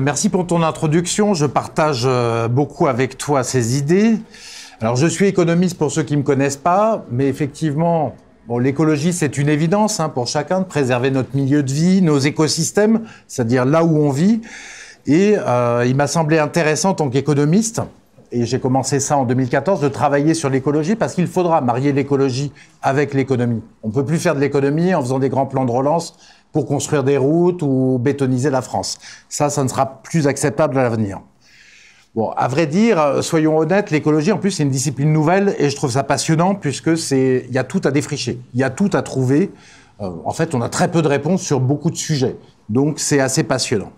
merci pour ton introduction. Je partage euh, beaucoup avec toi ces idées. Alors, je suis économiste pour ceux qui ne me connaissent pas, mais effectivement, Bon, l'écologie, c'est une évidence hein, pour chacun de préserver notre milieu de vie, nos écosystèmes, c'est-à-dire là où on vit. Et euh, il m'a semblé intéressant en tant qu'économiste, et j'ai commencé ça en 2014, de travailler sur l'écologie parce qu'il faudra marier l'écologie avec l'économie. On ne peut plus faire de l'économie en faisant des grands plans de relance pour construire des routes ou bétoniser la France. Ça, ça ne sera plus acceptable à l'avenir. Bon, à vrai dire, euh, soyons honnêtes, l'écologie, en plus, c'est une discipline nouvelle et je trouve ça passionnant puisque c'est, il y a tout à défricher, il y a tout à trouver. Euh, en fait, on a très peu de réponses sur beaucoup de sujets, donc c'est assez passionnant.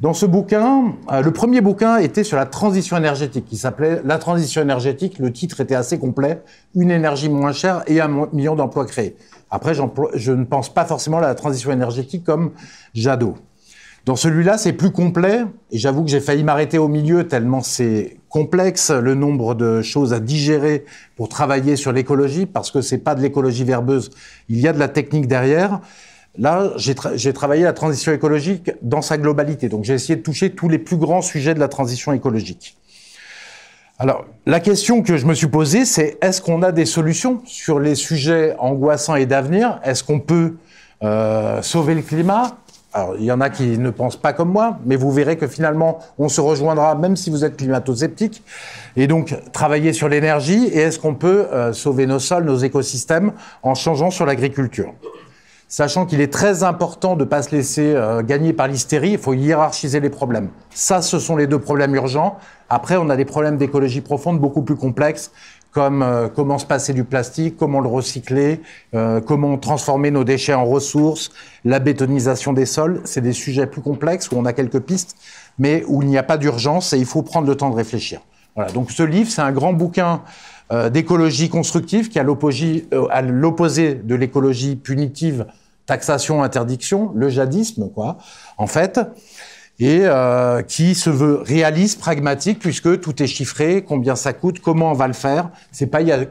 Dans ce bouquin, euh, le premier bouquin était sur la transition énergétique, qui s'appelait La transition énergétique. Le titre était assez complet, Une énergie moins chère et un million d'emplois créés. Après, je ne pense pas forcément à la transition énergétique comme Jadot. Dans celui-là, c'est plus complet, et j'avoue que j'ai failli m'arrêter au milieu tellement c'est complexe, le nombre de choses à digérer pour travailler sur l'écologie, parce que ce c'est pas de l'écologie verbeuse, il y a de la technique derrière. Là, j'ai travaillé la transition écologique dans sa globalité, donc j'ai essayé de toucher tous les plus grands sujets de la transition écologique. Alors, la question que je me suis posée, c'est est-ce qu'on a des solutions sur les sujets angoissants et d'avenir Est-ce qu'on peut euh, sauver le climat alors, il y en a qui ne pensent pas comme moi, mais vous verrez que finalement, on se rejoindra, même si vous êtes climato-sceptique. Et donc, travailler sur l'énergie, et est-ce qu'on peut euh, sauver nos sols, nos écosystèmes, en changeant sur l'agriculture sachant qu'il est très important de ne pas se laisser euh, gagner par l'hystérie, il faut hiérarchiser les problèmes. Ça, ce sont les deux problèmes urgents. Après, on a des problèmes d'écologie profonde beaucoup plus complexes, comme euh, comment se passer du plastique, comment le recycler, euh, comment transformer nos déchets en ressources, la bétonisation des sols. C'est des sujets plus complexes où on a quelques pistes, mais où il n'y a pas d'urgence et il faut prendre le temps de réfléchir. Voilà, donc ce livre, c'est un grand bouquin d'écologie constructive qui est à l'opposé de l'écologie punitive taxation, interdiction, le jadisme, quoi, en fait, et euh, qui se veut réaliste, pragmatique, puisque tout est chiffré, combien ça coûte, comment on va le faire. C'est pas il y a,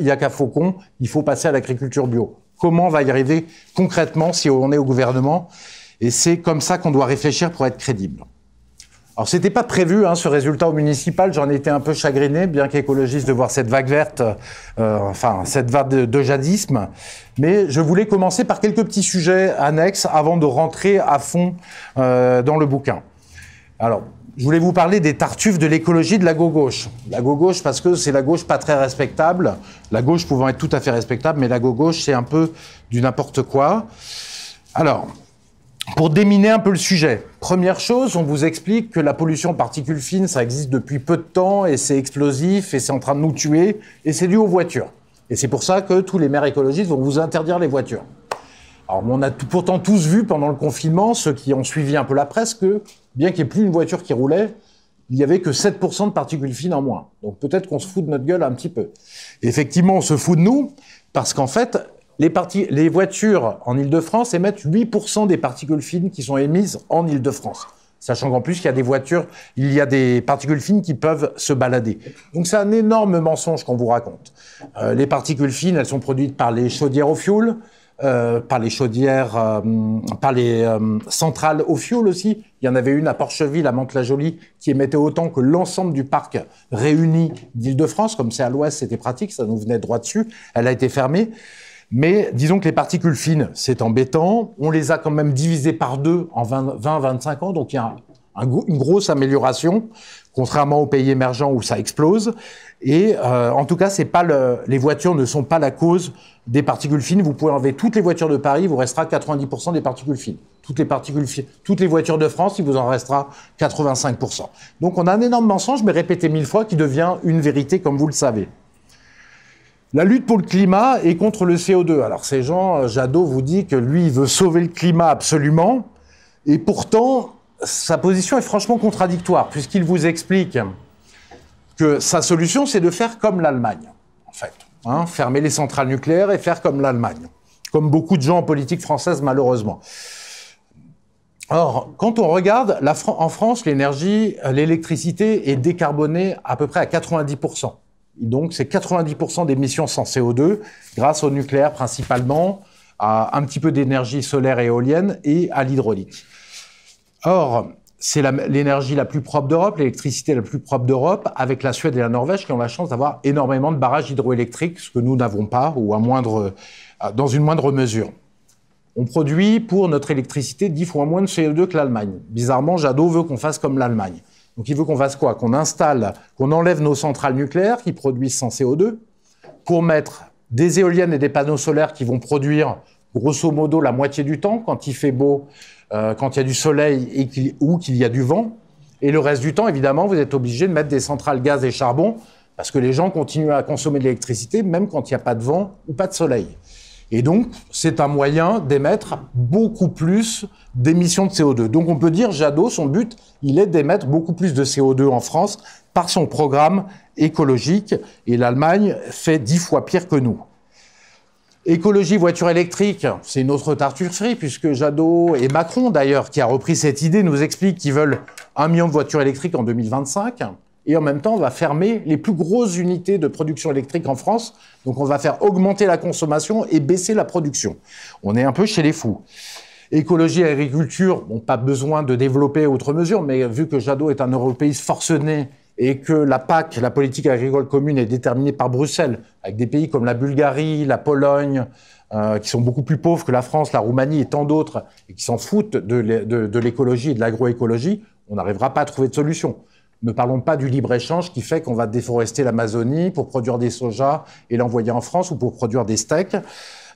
y a qu'à Faucon, il faut passer à l'agriculture bio. Comment on va y arriver concrètement si on est au gouvernement Et c'est comme ça qu'on doit réfléchir pour être crédible. Alors, c'était pas prévu, hein, ce résultat au municipal. J'en étais un peu chagriné, bien qu'écologiste, de voir cette vague verte, euh, enfin, cette vague de, jadisme. Mais je voulais commencer par quelques petits sujets annexes avant de rentrer à fond euh, dans le bouquin. Alors, je voulais vous parler des tartuffes de l'écologie de la gauche. La gauche parce que c'est la gauche pas très respectable, la gauche pouvant être tout à fait respectable, mais la gauche c'est un peu du n'importe quoi. Alors, pour déminer un peu le sujet, première chose, on vous explique que la pollution en particules fines, ça existe depuis peu de temps et c'est explosif et c'est en train de nous tuer et c'est dû aux voitures. Et c'est pour ça que tous les maires écologistes vont vous interdire les voitures. Alors on a pourtant tous vu pendant le confinement, ceux qui ont suivi un peu la presse, que bien qu'il n'y ait plus une voiture qui roulait, il n'y avait que 7% de particules fines en moins. Donc peut-être qu'on se fout de notre gueule un petit peu. effectivement, on se fout de nous parce qu'en fait, les, voitures en Ile-de-France émettent 8% des particules fines qui sont émises en Ile-de-France. Sachant qu'en plus, il y a des voitures, il y a des particules fines qui peuvent se balader. Donc c'est un énorme mensonge qu'on vous raconte. Euh, les particules fines, elles sont produites par les chaudières au fioul, euh, par les chaudières, euh, par les centrales au fioul aussi. Il y en avait une à Porcheville, à Mantes-la-Jolie, qui émettait autant que l'ensemble du parc réuni d'Île-de-France. Comme c'est à l'ouest, c'était pratique, ça nous venait droit dessus. Elle a été fermée. Mais disons que les particules fines, c'est embêtant. On les a quand même divisées par deux en 20-25 ans, donc il y a une grosse amélioration, contrairement aux pays émergents où ça explose. Et euh, en tout cas, les voitures ne sont pas la cause des particules fines. Vous pouvez enlever toutes les voitures de Paris, il vous restera 90% des particules fines. Toutes les particules fines, toutes les voitures de France, il vous en restera 85%. Donc on a un énorme mensonge, mais répété mille fois, qui devient une vérité, comme vous le savez. La lutte pour le climat et contre le CO2. Alors ces gens, euh, Jadot vous dit que lui, il veut sauver le climat absolument, et pourtant, sa position est franchement contradictoire, puisqu'il vous explique que sa solution, c'est de faire comme l'Allemagne, en fait. Hein, fermer les centrales nucléaires et faire comme l'Allemagne, comme beaucoup de gens en politique française, malheureusement. Or, quand on regarde, en France, l'énergie, l'électricité est décarbonée à peu près à 90%. Donc, c'est 90% d'émissions sans CO2 grâce au nucléaire principalement, à un petit peu d'énergie solaire et éolienne et à l'hydraulique. Or, c'est l'énergie la, plus propre d'Europe, l'électricité la plus propre d'Europe, avec la Suède et la Norvège qui ont la chance d'avoir énormément de barrages hydroélectriques, ce que nous n'avons pas, ou à moindre, euh, dans une moindre mesure. On produit pour notre électricité 10 fois moins de CO2 que l'Allemagne. Bizarrement, Jadot veut qu'on fasse comme l'Allemagne. Donc il veut qu'on fasse quoi Qu'on installe, qu'on enlève nos centrales nucléaires qui produisent sans CO2, pour mettre des éoliennes et des panneaux solaires qui vont produire grosso modo la moitié du temps quand il fait beau, euh, quand il y a du soleil et ou qu'il y a du vent. Et le reste du temps, évidemment, vous êtes obligé de mettre des centrales gaz et charbon parce que les gens continuent à consommer de l'électricité même quand il n'y a pas de vent ou pas de soleil. Et donc, c'est un moyen d'émettre beaucoup plus d'émissions de CO2. Donc, on peut dire, Jadot, son but, il est d'émettre beaucoup plus de CO2 en France par son programme écologique. Et l'Allemagne fait dix fois pire que nous. Écologie, voiture électrique, c'est une autre tartufferie, puisque Jadot et Macron, d'ailleurs, qui a repris cette idée, nous expliquent qu'ils veulent un million de voitures électriques en 2025 et en même temps, on va fermer les plus grosses unités de production électrique en France. Donc, on va faire augmenter la consommation et baisser la production. On est un peu chez les fous. Écologie et agriculture, n'ont pas besoin de développer autre mesure, mais vu que Jadot est un européiste forcené et que la PAC, la politique agricole commune, est déterminée par Bruxelles, avec des pays comme la Bulgarie, la Pologne, euh, qui sont beaucoup plus pauvres que la France, la Roumanie et tant d'autres, et qui s'en foutent de l'écologie et de l'agroécologie, on n'arrivera pas à trouver de solution. Ne parlons pas du libre-échange qui fait qu'on va déforester l'Amazonie pour produire des sojas et l'envoyer en France ou pour produire des steaks.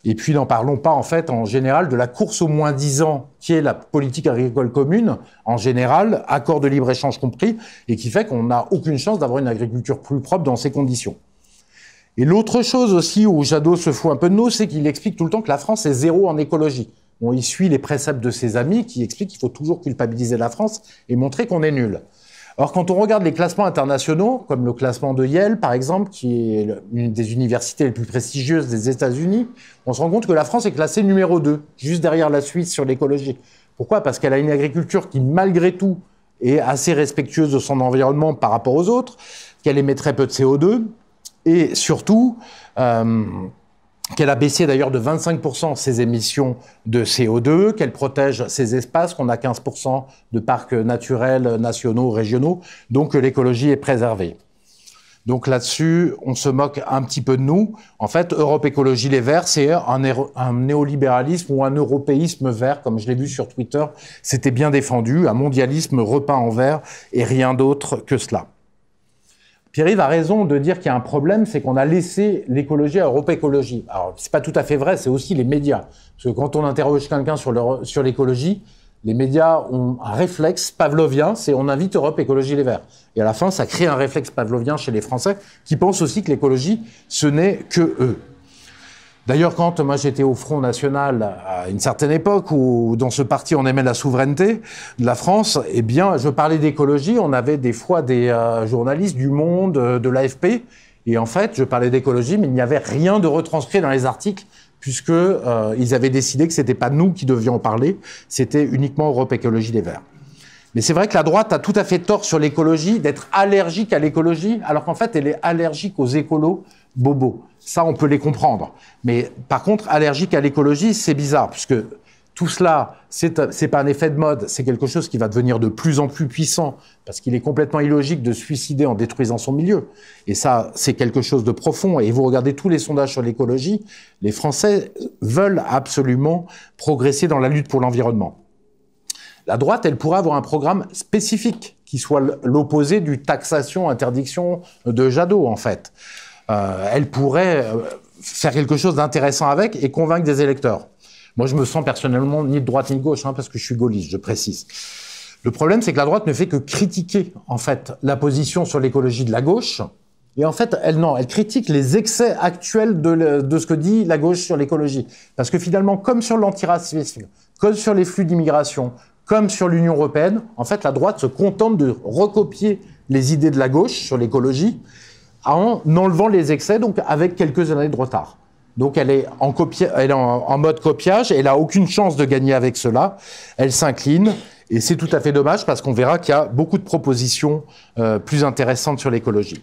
Et puis n'en parlons pas en fait en général de la course au moins 10 ans qui est la politique agricole commune en général, accord de libre-échange compris, et qui fait qu'on n'a aucune chance d'avoir une agriculture plus propre dans ces conditions. Et l'autre chose aussi où Jadot se fout un peu de nous, c'est qu'il explique tout le temps que la France est zéro en écologie. il suit les préceptes de ses amis qui expliquent qu'il faut toujours culpabiliser la France et montrer qu'on est nul. Alors quand on regarde les classements internationaux, comme le classement de Yale, par exemple, qui est une des universités les plus prestigieuses des États-Unis, on se rend compte que la France est classée numéro 2, juste derrière la Suisse sur l'écologie. Pourquoi Parce qu'elle a une agriculture qui, malgré tout, est assez respectueuse de son environnement par rapport aux autres, qu'elle émet très peu de CO2, et surtout, euh, qu'elle a baissé d'ailleurs de 25% ses émissions de CO2, qu'elle protège ses espaces, qu'on a 15% de parcs naturels nationaux, régionaux, donc l'écologie est préservée. Donc là-dessus, on se moque un petit peu de nous. En fait, Europe Écologie Les Verts, c'est un, néolibéralisme ou un européisme vert, comme je l'ai vu sur Twitter, c'était bien défendu, un mondialisme repeint en vert et rien d'autre que cela. Pierre-Yves a raison de dire qu'il y a un problème, c'est qu'on a laissé l'écologie à Europe Écologie. Alors, n'est pas tout à fait vrai, c'est aussi les médias. Parce que quand on interroge quelqu'un sur l'écologie, les médias ont un réflexe pavlovien, c'est on invite Europe Écologie Les Verts. Et à la fin, ça crée un réflexe pavlovien chez les Français qui pensent aussi que l'écologie, ce n'est que eux. D'ailleurs, quand moi j'étais au Front National à une certaine époque où dans ce parti on aimait la souveraineté de la France, eh bien, je parlais d'écologie, on avait des fois des euh, journalistes du Monde, euh, de l'AFP, et en fait, je parlais d'écologie, mais il n'y avait rien de retranscrit dans les articles puisque euh, ils avaient décidé que c'était pas nous qui devions en parler, c'était uniquement Europe Écologie des Verts. Mais c'est vrai que la droite a tout à fait tort sur l'écologie, d'être allergique à l'écologie, alors qu'en fait elle est allergique aux écolos Bobo, Ça, on peut les comprendre. Mais par contre, allergique à l'écologie, c'est bizarre, puisque tout cela, ce n'est pas un effet de mode, c'est quelque chose qui va devenir de plus en plus puissant, parce qu'il est complètement illogique de suicider en détruisant son milieu. Et ça, c'est quelque chose de profond. Et vous regardez tous les sondages sur l'écologie, les Français veulent absolument progresser dans la lutte pour l'environnement. La droite, elle pourrait avoir un programme spécifique qui soit l'opposé du taxation, interdiction de Jadot, en fait. Euh, elle pourrait euh, faire quelque chose d'intéressant avec et convaincre des électeurs. Moi, je me sens personnellement ni de droite ni de gauche, hein, parce que je suis gaulliste, je précise. Le problème, c'est que la droite ne fait que critiquer, en fait, la position sur l'écologie de la gauche. Et en fait, elle, non, elle critique les excès actuels de, de ce que dit la gauche sur l'écologie. Parce que finalement, comme sur l'antiracisme, comme sur les flux d'immigration, comme sur l'Union européenne, en fait, la droite se contente de recopier les idées de la gauche sur l'écologie en enlevant les excès, donc avec quelques années de retard. Donc elle est en, elle est en, mode copiage, elle n'a aucune chance de gagner avec cela, elle s'incline, et c'est tout à fait dommage parce qu'on verra qu'il y a beaucoup de propositions euh, plus intéressantes sur l'écologie.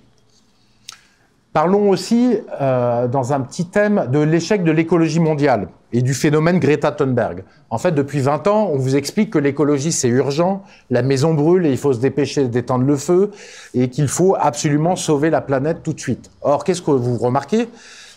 Parlons aussi, euh, dans un petit thème, de l'échec de l'écologie mondiale et du phénomène Greta Thunberg. En fait, depuis 20 ans, on vous explique que l'écologie, c'est urgent, la maison brûle et il faut se dépêcher d'étendre le feu et qu'il faut absolument sauver la planète tout de suite. Or, qu'est-ce que vous remarquez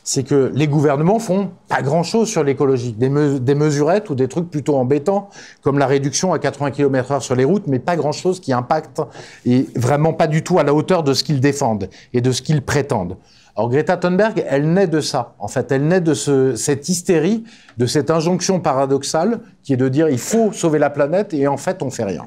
c'est que les gouvernements font pas grand-chose sur l'écologie. Des, mesurettes ou des trucs plutôt embêtants, comme la réduction à 80 km h sur les routes, mais pas grand-chose qui impacte et vraiment pas du tout à la hauteur de ce qu'ils défendent et de ce qu'ils prétendent. Alors Greta Thunberg, elle naît de ça. En fait, elle naît de cette hystérie, de cette injonction paradoxale qui est de dire il faut sauver la planète et en fait on fait rien.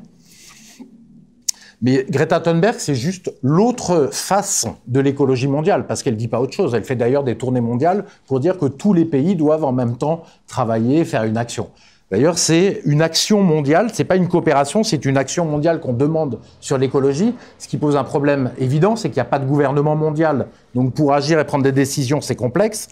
Mais Greta Thunberg, c'est juste l'autre face de l'écologie mondiale, parce qu'elle ne dit pas autre chose. Elle fait d'ailleurs des tournées mondiales pour dire que tous les pays doivent en même temps travailler, faire une action. D'ailleurs, c'est une action mondiale, ce n'est pas une coopération, c'est une action mondiale qu'on demande sur l'écologie. Ce qui pose un problème évident, c'est qu'il n'y a pas de gouvernement mondial. Donc pour agir et prendre des décisions, c'est complexe.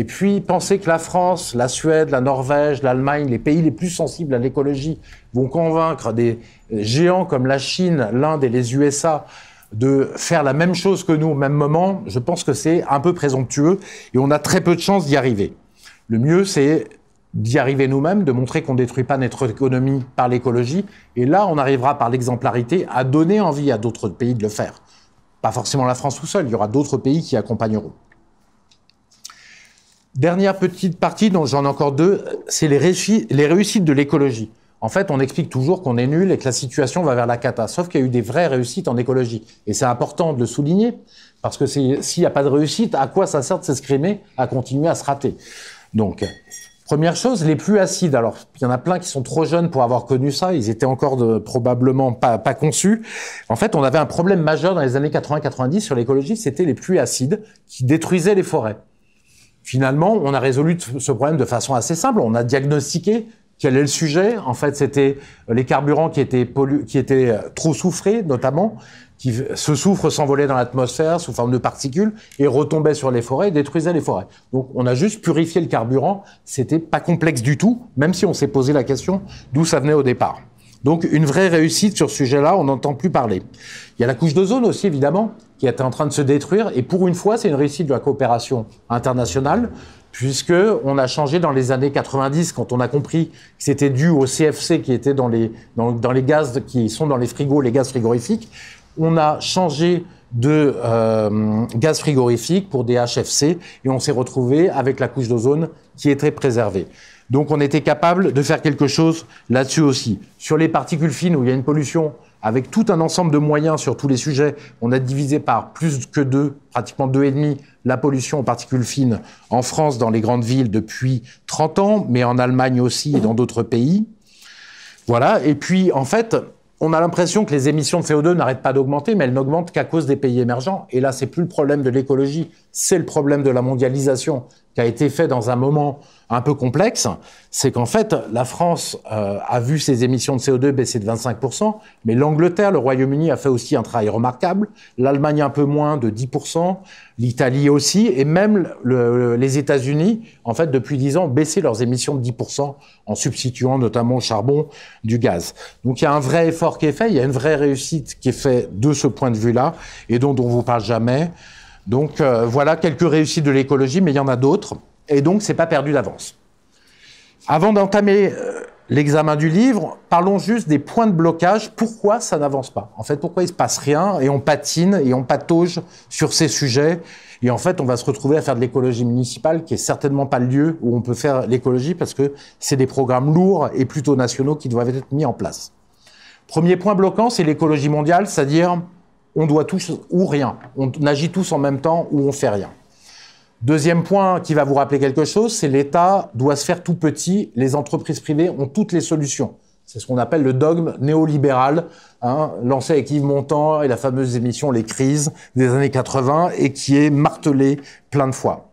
Et puis, penser que la France, la Suède, la Norvège, l'Allemagne, les pays les plus sensibles à l'écologie vont convaincre des géants comme la Chine, l'Inde et les USA de faire la même chose que nous au même moment, je pense que c'est un peu présomptueux et on a très peu de chances d'y arriver. Le mieux, c'est d'y arriver nous-mêmes, de montrer qu'on ne détruit pas notre économie par l'écologie. Et là, on arrivera par l'exemplarité à donner envie à d'autres pays de le faire. Pas forcément la France tout seul, il y aura d'autres pays qui accompagneront. Dernière petite partie, dont j'en ai encore deux, c'est les, réussites de l'écologie. En fait, on explique toujours qu'on est nul et que la situation va vers la catastrophe, qu'il y a eu des vraies réussites en écologie. Et c'est important de le souligner, parce que s'il n'y a pas de réussite, à quoi ça sert de s'escrimer à continuer à se rater Donc, première chose, les pluies acides. Alors, il y en a plein qui sont trop jeunes pour avoir connu ça, ils étaient encore probablement pas, pas conçus. En fait, on avait un problème majeur dans les années 80-90 sur l'écologie, c'était les pluies acides qui détruisaient les forêts. Finalement, on a résolu ce problème de façon assez simple. On a diagnostiqué quel est le sujet. En fait, c'était euh, les carburants qui étaient, qui étaient euh, trop souffrés, notamment, qui se souffrent, s'envolaient dans l'atmosphère sous forme de particules et retombaient sur les forêts et les forêts. Donc, on a juste purifié le carburant. C'était pas complexe du tout, même si on s'est posé la question d'où ça venait au départ. Donc une vraie réussite sur ce sujet-là, on n'entend plus parler. Il y a la couche d'ozone aussi, évidemment, qui était en train de se détruire. Et pour une fois, c'est une réussite de la coopération internationale, puisqu'on a changé dans les années 90, quand on a compris que c'était dû au CFC qui était dans les, gaz qui sont dans les frigos, les gaz frigorifiques. On a changé de euh, gaz frigorifique pour des HFC et on s'est retrouvé avec la couche d'ozone qui était préservée. Donc on était capable de faire quelque chose là-dessus aussi. Sur les particules fines où il y a une pollution, avec tout un ensemble de moyens sur tous les sujets, on a divisé par plus que deux, pratiquement deux et demi, la pollution aux particules fines en France dans les grandes villes depuis 30 ans, mais en Allemagne aussi et dans d'autres pays. Voilà. Et puis en fait, on a l'impression que les émissions de CO2 n'arrêtent pas d'augmenter, mais elles n'augmentent qu'à cause des pays émergents. Et là, c'est plus le problème de l'écologie, c'est le problème de la mondialisation a été fait dans un moment un peu complexe, c'est qu'en fait, la France euh, a vu ses émissions de CO2 baisser de 25%, mais l'Angleterre, le Royaume-Uni a fait aussi un travail remarquable, l'Allemagne un peu moins de 10%, l'Italie aussi, et même les États-Unis, en fait, depuis 10 ans, baissé leurs émissions de 10% en substituant notamment au charbon du gaz. Donc il y a un vrai effort qui est fait, il y a une vraie réussite qui est faite de ce point de vue-là, et dont on ne vous parle jamais. Donc euh, voilà quelques réussites de l'écologie, mais il y en a d'autres. Et donc, c'est pas perdu d'avance. Avant d'entamer euh, l'examen du livre, parlons juste des points de blocage. Pourquoi ça n'avance pas En fait, pourquoi il se passe rien et on patine et on patauge sur ces sujets Et en fait, on va se retrouver à faire de l'écologie municipale, qui est certainement pas le lieu où on peut faire l'écologie parce que c'est des programmes lourds et plutôt nationaux qui doivent être mis en place. Premier point bloquant, c'est l'écologie mondiale, c'est-à-dire on doit tous ou rien. On agit tous en même temps ou on fait rien. Deuxième point qui va vous rappeler quelque chose, c'est l'État doit se faire tout petit. Les entreprises privées ont toutes les solutions. C'est ce qu'on appelle le dogme néolibéral, hein, lancé avec Yves Montand et la fameuse émission Les Crises des années 80 et qui est martelé plein de fois.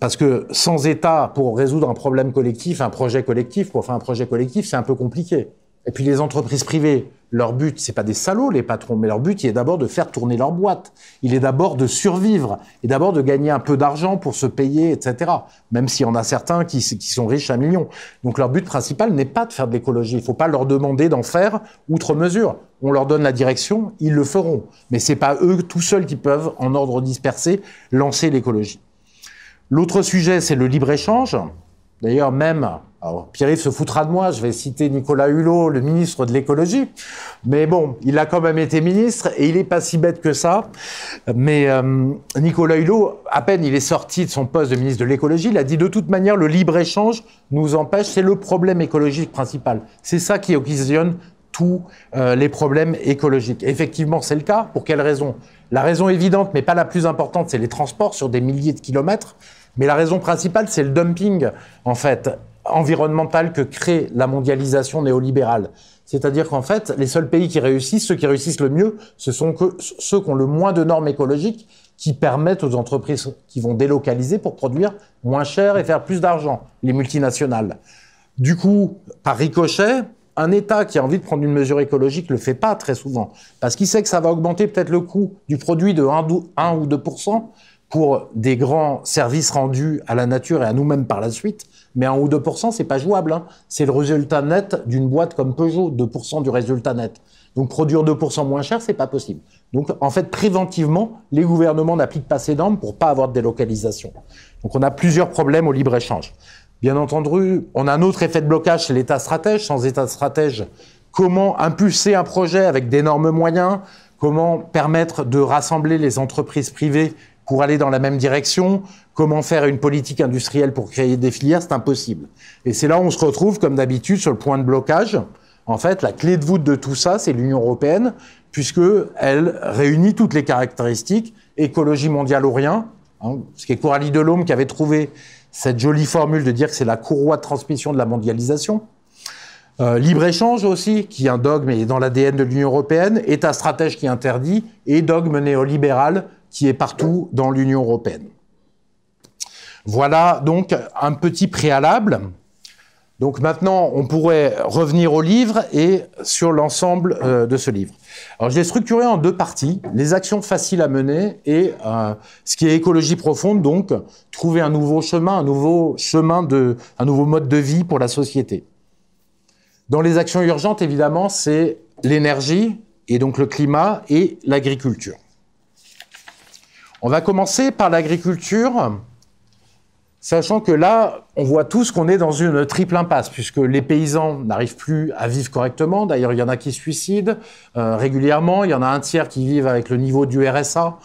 parce que sans État, pour résoudre un problème collectif, un projet collectif, pour faire un projet collectif, c'est un peu compliqué. Et puis les entreprises privées, leur but, c'est pas des salauds les patrons, mais leur but, il est d'abord de faire tourner leur boîte. Il est d'abord de survivre et d'abord de gagner un peu d'argent pour se payer, etc. Même s'il y en a certains qui, sont riches à millions. Donc leur but principal n'est pas de faire de l'écologie. Il faut pas leur demander d'en faire outre mesure. On leur donne la direction, ils le feront. Mais ce c'est pas eux tout seuls qui peuvent, en ordre dispersé, lancer l'écologie. L'autre sujet, c'est le libre échange. D'ailleurs, même alors, Pierre-Yves se foutra de moi, je vais citer Nicolas Hulot, le ministre de l'écologie. Mais bon, il a quand même été ministre et il n'est pas si bête que ça. Mais euh, Nicolas Hulot, à peine il est sorti de son poste de ministre de l'écologie, il a dit de toute manière, le libre-échange nous empêche, c'est le problème écologique principal. C'est ça qui occasionne tous euh, les problèmes écologiques. Effectivement, c'est le cas. Pour quelle raison La raison évidente, mais pas la plus importante, c'est les transports sur des milliers de kilomètres. Mais la raison principale, c'est le dumping, en fait environnementale que crée la mondialisation néolibérale. C'est-à-dire qu'en fait, les seuls pays qui réussissent, ceux qui réussissent le mieux, ce sont ceux qui ont le moins de normes écologiques qui permettent aux entreprises qui vont délocaliser pour produire moins cher et faire plus d'argent, les multinationales. Du coup, par ricochet, un État qui a envie de prendre une mesure écologique ne le fait pas très souvent, parce qu'il sait que ça va augmenter peut-être le coût du produit de 1 ou 2 pour des grands services rendus à la nature et à nous-mêmes par la suite, mais en ou 2%, c'est pas jouable. Hein. C'est le résultat net d'une boîte comme Peugeot, 2% du résultat net. Donc produire 2% moins cher, c'est pas possible. Donc en fait, préventivement, les gouvernements n'appliquent pas ces normes pour ne pas avoir de délocalisation. Donc on a plusieurs problèmes au libre-échange. Bien entendu, on a un autre effet de blocage c'est l'État stratège. Sans État stratège, comment impulser un projet avec d'énormes moyens Comment permettre de rassembler les entreprises privées pour aller dans la même direction comment faire une politique industrielle pour créer des filières, c'est impossible. Et c'est là où on se retrouve, comme d'habitude, sur le point de blocage. En fait, la clé de voûte de tout ça, c'est l'Union européenne, puisque elle réunit toutes les caractéristiques écologie mondiale ou rien. Hein, ce qui est Coralie Delhomme qui avait trouvé cette jolie formule de dire que c'est la courroie de transmission de la mondialisation. Euh, libre-échange aussi, qui est un dogme et dans l'ADN de l'Union européenne, État stratège qui interdit, et dogme néolibéral qui est partout dans l'Union européenne. Voilà donc un petit préalable. Donc maintenant, on pourrait revenir au livre et sur l'ensemble euh, de ce livre. Alors je l'ai structuré en deux parties, les actions faciles à mener et euh, ce qui est écologie profonde, donc trouver un nouveau chemin, un nouveau chemin un nouveau mode de vie pour la société. Dans les actions urgentes, évidemment, c'est l'énergie et donc le climat et l'agriculture. On va commencer par l'agriculture Sachant que là, on voit tous qu'on est dans une triple impasse, puisque les paysans n'arrivent plus à vivre correctement. D'ailleurs, il y en a qui se suicident euh, régulièrement. Il y en a un tiers qui vivent avec le niveau du RSA,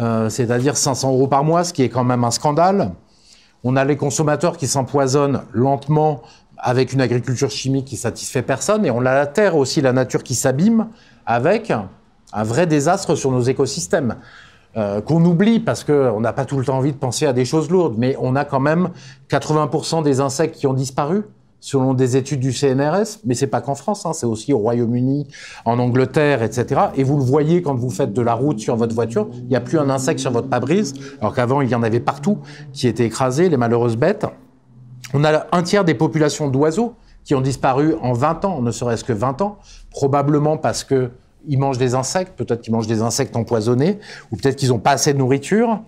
euh, c'est-à-dire 500 euros par mois, ce qui est quand même un scandale. On a les consommateurs qui s'empoisonnent lentement avec une agriculture chimique qui satisfait personne. Et on a la terre aussi, la nature qui s'abîme avec un vrai désastre sur nos écosystèmes. Euh, qu'on oublie parce qu'on n'a pas tout le temps envie de penser à des choses lourdes, mais on a quand même 80% des insectes qui ont disparu selon des études du CNRS, mais c'est pas qu'en France, hein, c'est aussi au Royaume-Uni, en Angleterre, etc. Et vous le voyez quand vous faites de la route sur votre voiture, il n'y a plus un insecte sur votre pare-brise, alors qu'avant il y en avait partout qui étaient écrasés, les malheureuses bêtes. On a un tiers des populations d'oiseaux qui ont disparu en 20 ans, ne serait-ce que 20 ans, probablement parce que ils mangent des insectes, peut-être qu'ils mangent des insectes empoisonnés, ou peut-être qu'ils n'ont pas assez de nourriture.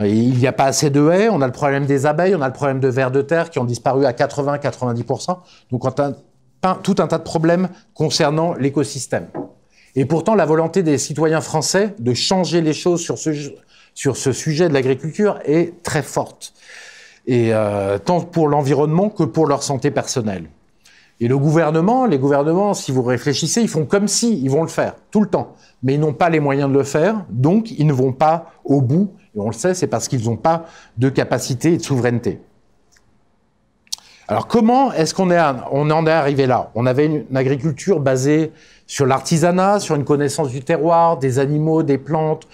Il n'y a pas assez de haies, on a le problème des abeilles, on a le problème de vers de terre qui ont disparu à 80-90%. Donc on a tout un tas de problèmes concernant l'écosystème. Et pourtant, la volonté des citoyens français de changer les choses sur ce, sujet de l'agriculture est très forte. Et euh, tant pour l'environnement que pour leur santé personnelle. Et le gouvernement, les gouvernements, si vous réfléchissez, ils font comme si, ils vont le faire tout le temps, mais ils n'ont pas les moyens de le faire, donc ils ne vont pas au bout. Et on le sait, c'est parce qu'ils n'ont pas de capacité et de souveraineté. Alors comment est-ce qu'on est, on en est arrivé là On avait une, agriculture basée sur l'artisanat, sur une connaissance du terroir, des animaux, des plantes,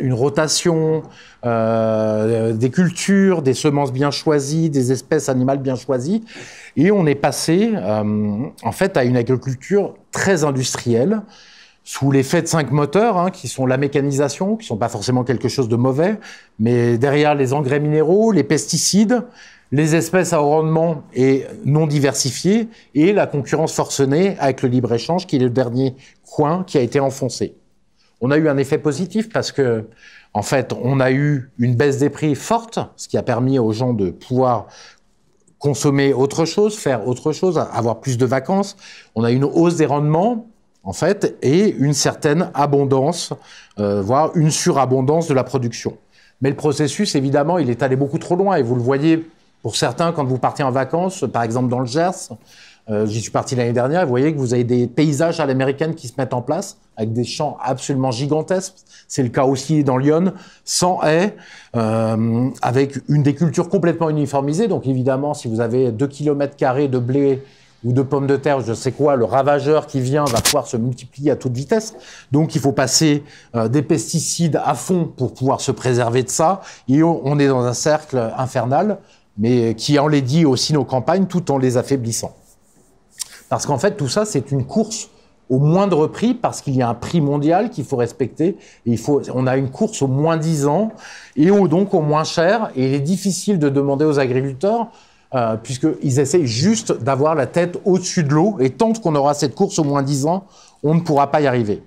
une, rotation, euh, des cultures, des semences bien choisies, des espèces animales bien choisies. Et on est passé, euh, en fait, à une agriculture très industrielle, sous l'effet de cinq moteurs, hein, qui sont la mécanisation, qui ne sont pas forcément quelque chose de mauvais, mais derrière les engrais minéraux, les pesticides, les espèces à rendement et non diversifiées, et la concurrence forcenée avec le libre-échange, qui est le dernier coin qui a été enfoncé. On a eu un effet positif parce que, en fait, on a eu une baisse des prix forte, ce qui a permis aux gens de pouvoir consommer autre chose, faire autre chose, avoir plus de vacances. On a une hausse des rendements, en fait, et une certaine abondance, euh, voire une surabondance de la production. Mais le processus, évidemment, il est allé beaucoup trop loin, et vous le voyez pour certains quand vous partez en vacances, par exemple dans le Gers, euh, j'y suis parti l'année dernière. Vous voyez que vous avez des paysages à l'américaine qui se mettent en place avec des champs absolument gigantesques. C'est le cas aussi dans Lyon, sans haies, euh, avec une des cultures complètement uniformisées. Donc évidemment, si vous avez 2 km carrés de blé ou de pommes de terre, je sais quoi, le ravageur qui vient va pouvoir se multiplier à toute vitesse. Donc il faut passer euh, des pesticides à fond pour pouvoir se préserver de ça. Et on, est dans un cercle infernal, mais qui dit aussi nos campagnes tout en les affaiblissant. Parce qu'en fait, tout ça, c'est une course au moindre prix parce qu'il y a un prix mondial qu'il faut respecter. il faut, on a une course au moins 10 ans et donc au moins cher. Et il est difficile de demander aux agriculteurs, euh, puisqu'ils essaient juste d'avoir la tête au-dessus de l'eau. Et tant qu'on aura cette course au moins 10 ans, on ne pourra pas y arriver.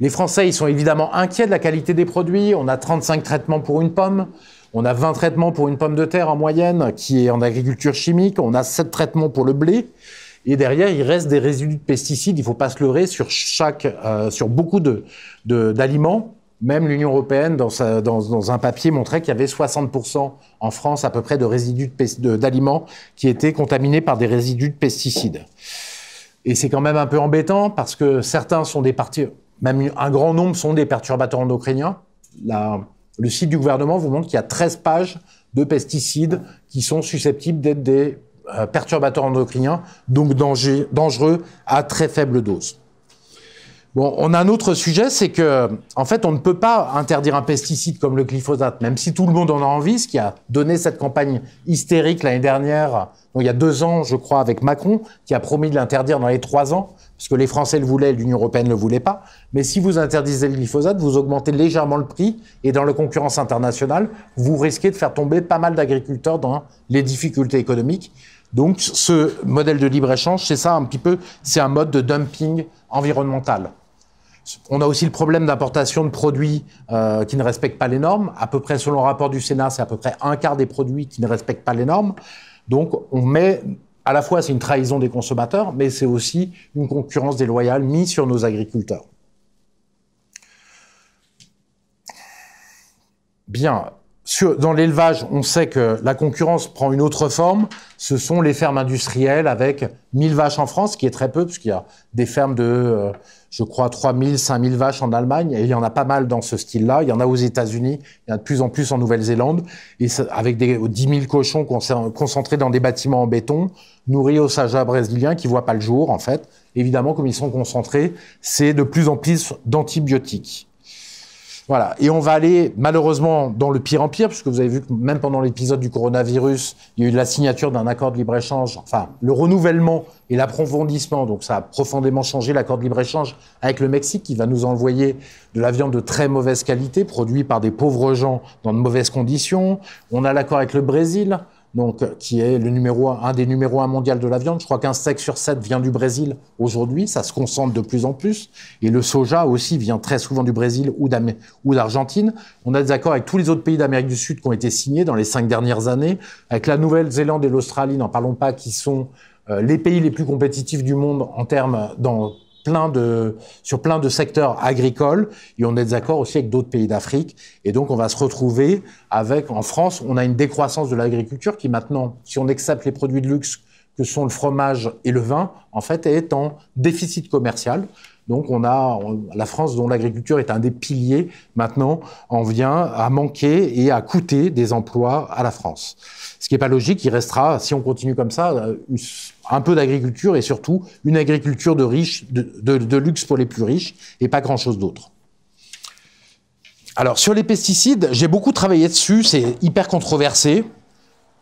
Les Français, ils sont évidemment inquiets de la qualité des produits. On a 35 traitements pour une pomme. On a 20 traitements pour une pomme de terre en moyenne, qui est en agriculture chimique. On a 7 traitements pour le blé. Et derrière, il reste des résidus de pesticides, il ne faut pas se leurrer, sur, chaque, euh, sur beaucoup d'aliments. De, même l'Union européenne, dans, sa, dans, dans, un papier, montrait qu'il y avait 60% en France à peu près de résidus d'aliments qui étaient contaminés par des résidus de pesticides. Et c'est quand même un peu embêtant parce que certains sont des parties, même un grand nombre sont des perturbateurs endocriniens. le site du gouvernement vous montre qu'il y a 13 pages de pesticides qui sont susceptibles d'être des euh, perturbateurs endocriniens, donc dangereux à très faible dose. Bon, on a un autre sujet, c'est que, en fait, on ne peut pas interdire un pesticide comme le glyphosate, même si tout le monde en a envie, ce qui a donné cette campagne hystérique l'année dernière, il y a deux ans, je crois, avec Macron, qui a promis de l'interdire dans les trois ans, parce que les Français le voulaient, l'Union européenne ne le voulait pas. Mais si vous interdisez le glyphosate, vous augmentez légèrement le prix, et dans la concurrence internationale, vous risquez de faire tomber pas mal d'agriculteurs dans les difficultés économiques. Donc ce modèle de libre-échange, c'est ça un petit peu, c'est un mode de dumping environnemental. On a aussi le problème d'importation de produits euh, qui ne respectent pas les normes. À peu près, selon le rapport du Sénat, c'est à peu près un quart des produits qui ne respectent pas les normes. Donc on met, à la fois c'est une trahison des consommateurs, mais c'est aussi une concurrence déloyale mise sur nos agriculteurs. Bien, sur, dans l'élevage, on sait que la concurrence prend une autre forme. Ce sont les fermes industrielles avec 1000 vaches en France, ce qui est très peu, puisqu'il y a des fermes de, euh, je crois, 3000, 5000 vaches en Allemagne, et il y en a pas mal dans ce style-là. Il y en a aux États-Unis, il y en a de plus en plus en Nouvelle-Zélande, et avec des 10 euh, 000 cochons concentrés dans des bâtiments en béton, nourris au saja brésilien qui ne voit pas le jour, en fait. Évidemment, comme ils sont concentrés, c'est de plus en plus d'antibiotiques. Voilà. Et on va aller, malheureusement, dans le pire en pire, puisque vous avez vu que même pendant l'épisode du coronavirus, il y a eu la signature d'un accord de libre-échange, enfin, le renouvellement et l'approfondissement. Donc, ça a profondément changé l'accord de libre-échange avec le Mexique, qui va nous envoyer de la viande de très mauvaise qualité, produite par des pauvres gens dans de mauvaises conditions. On a l'accord avec le Brésil donc, euh, qui est le numéro un, des numéros un mondial de la viande. Je crois qu'un steak sur sept vient du Brésil aujourd'hui, ça se concentre de plus en plus. Et le soja aussi vient très souvent du Brésil ou d'Argentine. On a des accords avec tous les autres pays d'Amérique du Sud qui ont été signés dans les cinq dernières années, avec la Nouvelle-Zélande et l'Australie, n'en parlons pas, qui sont euh, les pays les plus compétitifs du monde en termes dans de, sur plein de secteurs agricoles et on est d'accord aussi avec d'autres pays d'Afrique. Et donc, on va se retrouver avec, en France, on a une décroissance de l'agriculture qui maintenant, si on accepte les produits de luxe que sont le fromage et le vin, en fait, est en déficit commercial. Donc on a la France dont l'agriculture est un des piliers maintenant en vient à manquer et à coûter des emplois à la France. Ce qui n'est pas logique, il restera, si on continue comme ça, euh, un peu d'agriculture et surtout une agriculture de, de luxe pour les plus riches et pas grand-chose d'autre. Alors sur les pesticides, j'ai beaucoup travaillé dessus, c'est hyper controversé.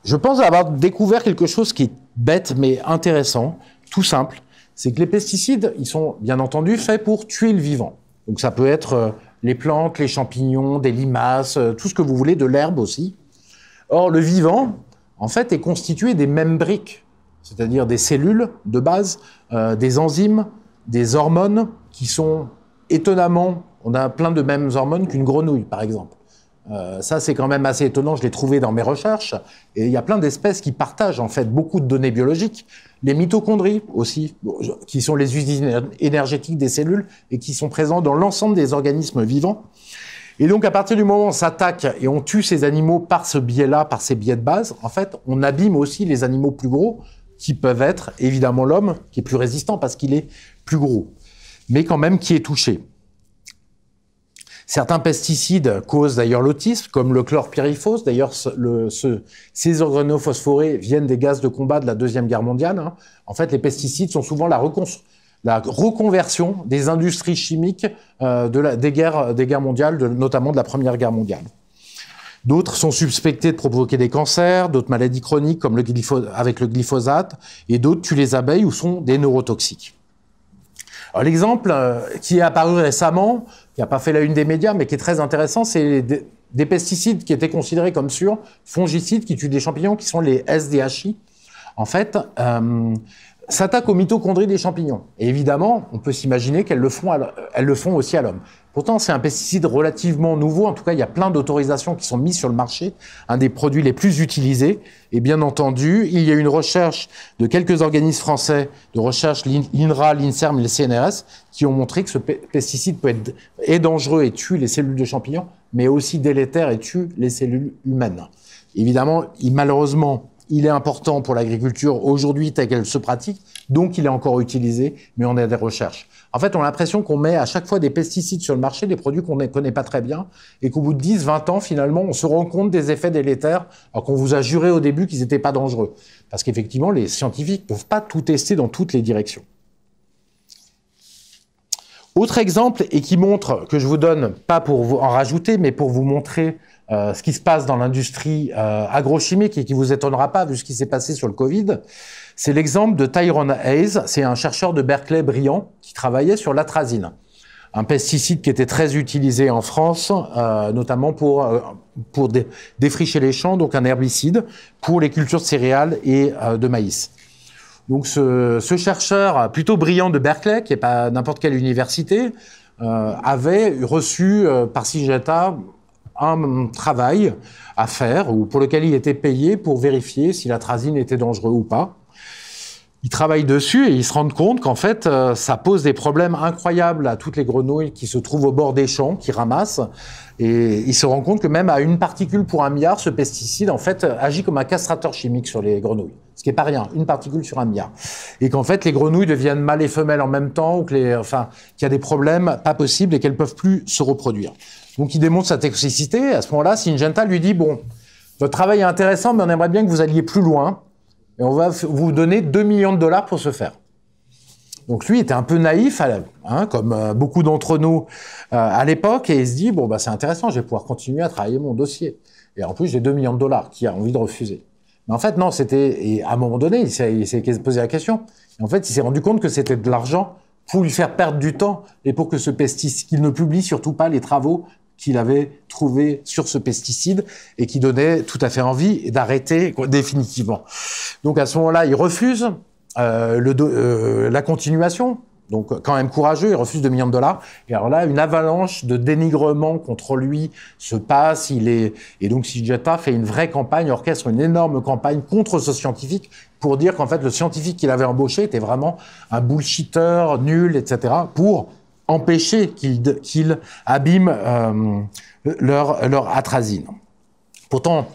Je pense avoir découvert quelque chose qui est bête mais intéressant, tout simple c'est que les pesticides, ils sont bien entendu faits pour tuer le vivant. Donc ça peut être euh, les plantes, les champignons, des limaces, euh, tout ce que vous voulez, de l'herbe aussi. Or, le vivant, en fait, est constitué des mêmes briques, c'est-à-dire des cellules de base, euh, des enzymes, des hormones qui sont étonnamment, on a plein de mêmes hormones qu'une grenouille, par exemple. ça, c'est quand même assez étonnant, je l'ai trouvé dans mes recherches. Et il y a plein d'espèces qui partagent en fait beaucoup de données biologiques. Les mitochondries aussi, qui sont les usines énergétiques des cellules et qui sont présents dans l'ensemble des organismes vivants. Et donc, à partir du moment où on s'attaque et on tue ces animaux par ce biais-là, par ces biais de base, en fait, on abîme aussi les animaux plus gros, qui peuvent être évidemment l'homme, qui est plus résistant parce qu'il est plus gros, mais quand même qui est touché. Certains pesticides causent d'ailleurs l'autisme, comme le chlorpyrifos. D'ailleurs, ces organophosphorés viennent des gaz de combat de la Deuxième Guerre mondiale. Hein. En fait, les pesticides sont souvent la, reconversion des industries chimiques euh, des, guerres, des, guerres, mondiales, notamment de la Première Guerre mondiale. D'autres sont suspectés de provoquer des cancers, d'autres maladies chroniques comme le avec le glyphosate, et d'autres tuent les abeilles ou sont des neurotoxiques. L'exemple euh, qui est apparu récemment qui n'a pas fait la une des médias, mais qui est très intéressant, c'est des, pesticides qui étaient considérés comme sûrs, fongicides qui tuent des champignons, qui sont les SDHI. En fait, euh, s'attaquent aux mitochondries des champignons. Et évidemment, on peut s'imaginer qu'elles le, font le font aussi à l'homme. Pourtant, c'est un pesticide relativement nouveau. En tout cas, il y a plein d'autorisations qui sont mises sur le marché, un des produits les plus utilisés. Et bien entendu, il y a une recherche de quelques organismes français de recherche, l'INRA, l'INSERM les le CNRS, qui ont montré que ce pesticide peut être dangereux et tue les cellules de champignons, mais aussi délétère et tue les cellules humaines. Évidemment, malheureusement, il est important pour l'agriculture aujourd'hui telle qu'elle se pratique, donc il est encore utilisé, mais on est à des recherches. En fait, on a l'impression qu'on met à chaque fois des pesticides sur le marché, des produits qu'on ne connaît pas très bien, et qu'au bout de 10, 20 ans, finalement, on se rend compte des effets délétères, alors qu'on vous a juré au début qu'ils n'étaient pas dangereux. Parce qu'effectivement, les scientifiques ne peuvent pas tout tester dans toutes les directions. Autre exemple, et qui montre, que je vous donne, pas pour vous en rajouter, mais pour vous montrer euh, ce qui se passe dans l'industrie euh, agrochimique et qui ne vous étonnera pas vu ce qui s'est passé sur le Covid, c'est l'exemple de Tyrone Hayes, c'est un chercheur de Berkeley brillant qui travaillait sur l'atrazine, un pesticide qui était très utilisé en France, euh, notamment pour, euh, pour défricher les champs, donc un herbicide pour les cultures de céréales et euh, de maïs. Donc ce, chercheur plutôt brillant de Berkeley, qui n'est pas n'importe quelle université, avait reçu par Sigeta un travail à faire ou pour lequel il était payé pour vérifier si l'atrazine était dangereux ou pas ils travaillent dessus et ils se rendent compte qu'en fait, euh, ça pose des problèmes incroyables à toutes les grenouilles qui se trouvent au bord des champs, qui ramassent. Et il se rend compte que même à une particule pour un milliard, ce pesticide, en fait, euh, agit comme un castrateur chimique sur les grenouilles. Ce qui est pas rien, une particule sur un milliard. Et qu'en fait, les grenouilles deviennent mâles et femelles en même temps, ou enfin, qu'il y a des problèmes pas possibles et qu'elles peuvent plus se reproduire. Donc, il démontre sa toxicité. À ce moment-là, Syngenta lui dit, bon, votre travail est intéressant, mais on aimerait bien que vous alliez plus loin. Et on va vous donner 2 millions de dollars pour ce faire. Donc lui était un peu naïf, hein, comme euh, beaucoup d'entre nous euh, à l'époque, et il se dit, bon, bah, c'est intéressant, je vais pouvoir continuer à travailler mon dossier. Et en plus, j'ai 2 millions de dollars, qui a envie de refuser Mais en fait, non, c'était... Et à un moment donné, il s'est posé la question. Et en fait, il s'est rendu compte que c'était de l'argent pour lui faire perdre du temps et pour que ce pesticide, qu'il ne publie surtout pas les travaux qu'il avait trouvé sur ce pesticide et qui donnait tout à fait envie d'arrêter définitivement. Donc à ce moment-là, il refuse euh, le, euh, la continuation. Donc quand même courageux, il refuse 2 millions de dollars. Et alors là, une avalanche de dénigrement contre lui se passe. Il est et donc Sijeta fait une vraie campagne, orchestre une énorme campagne contre ce scientifique pour dire qu'en fait le scientifique qu'il avait embauché était vraiment un bullshitter nul, etc. Pour empêcher qu'ils abîment euh, leur, leur atrazine. Pourtant,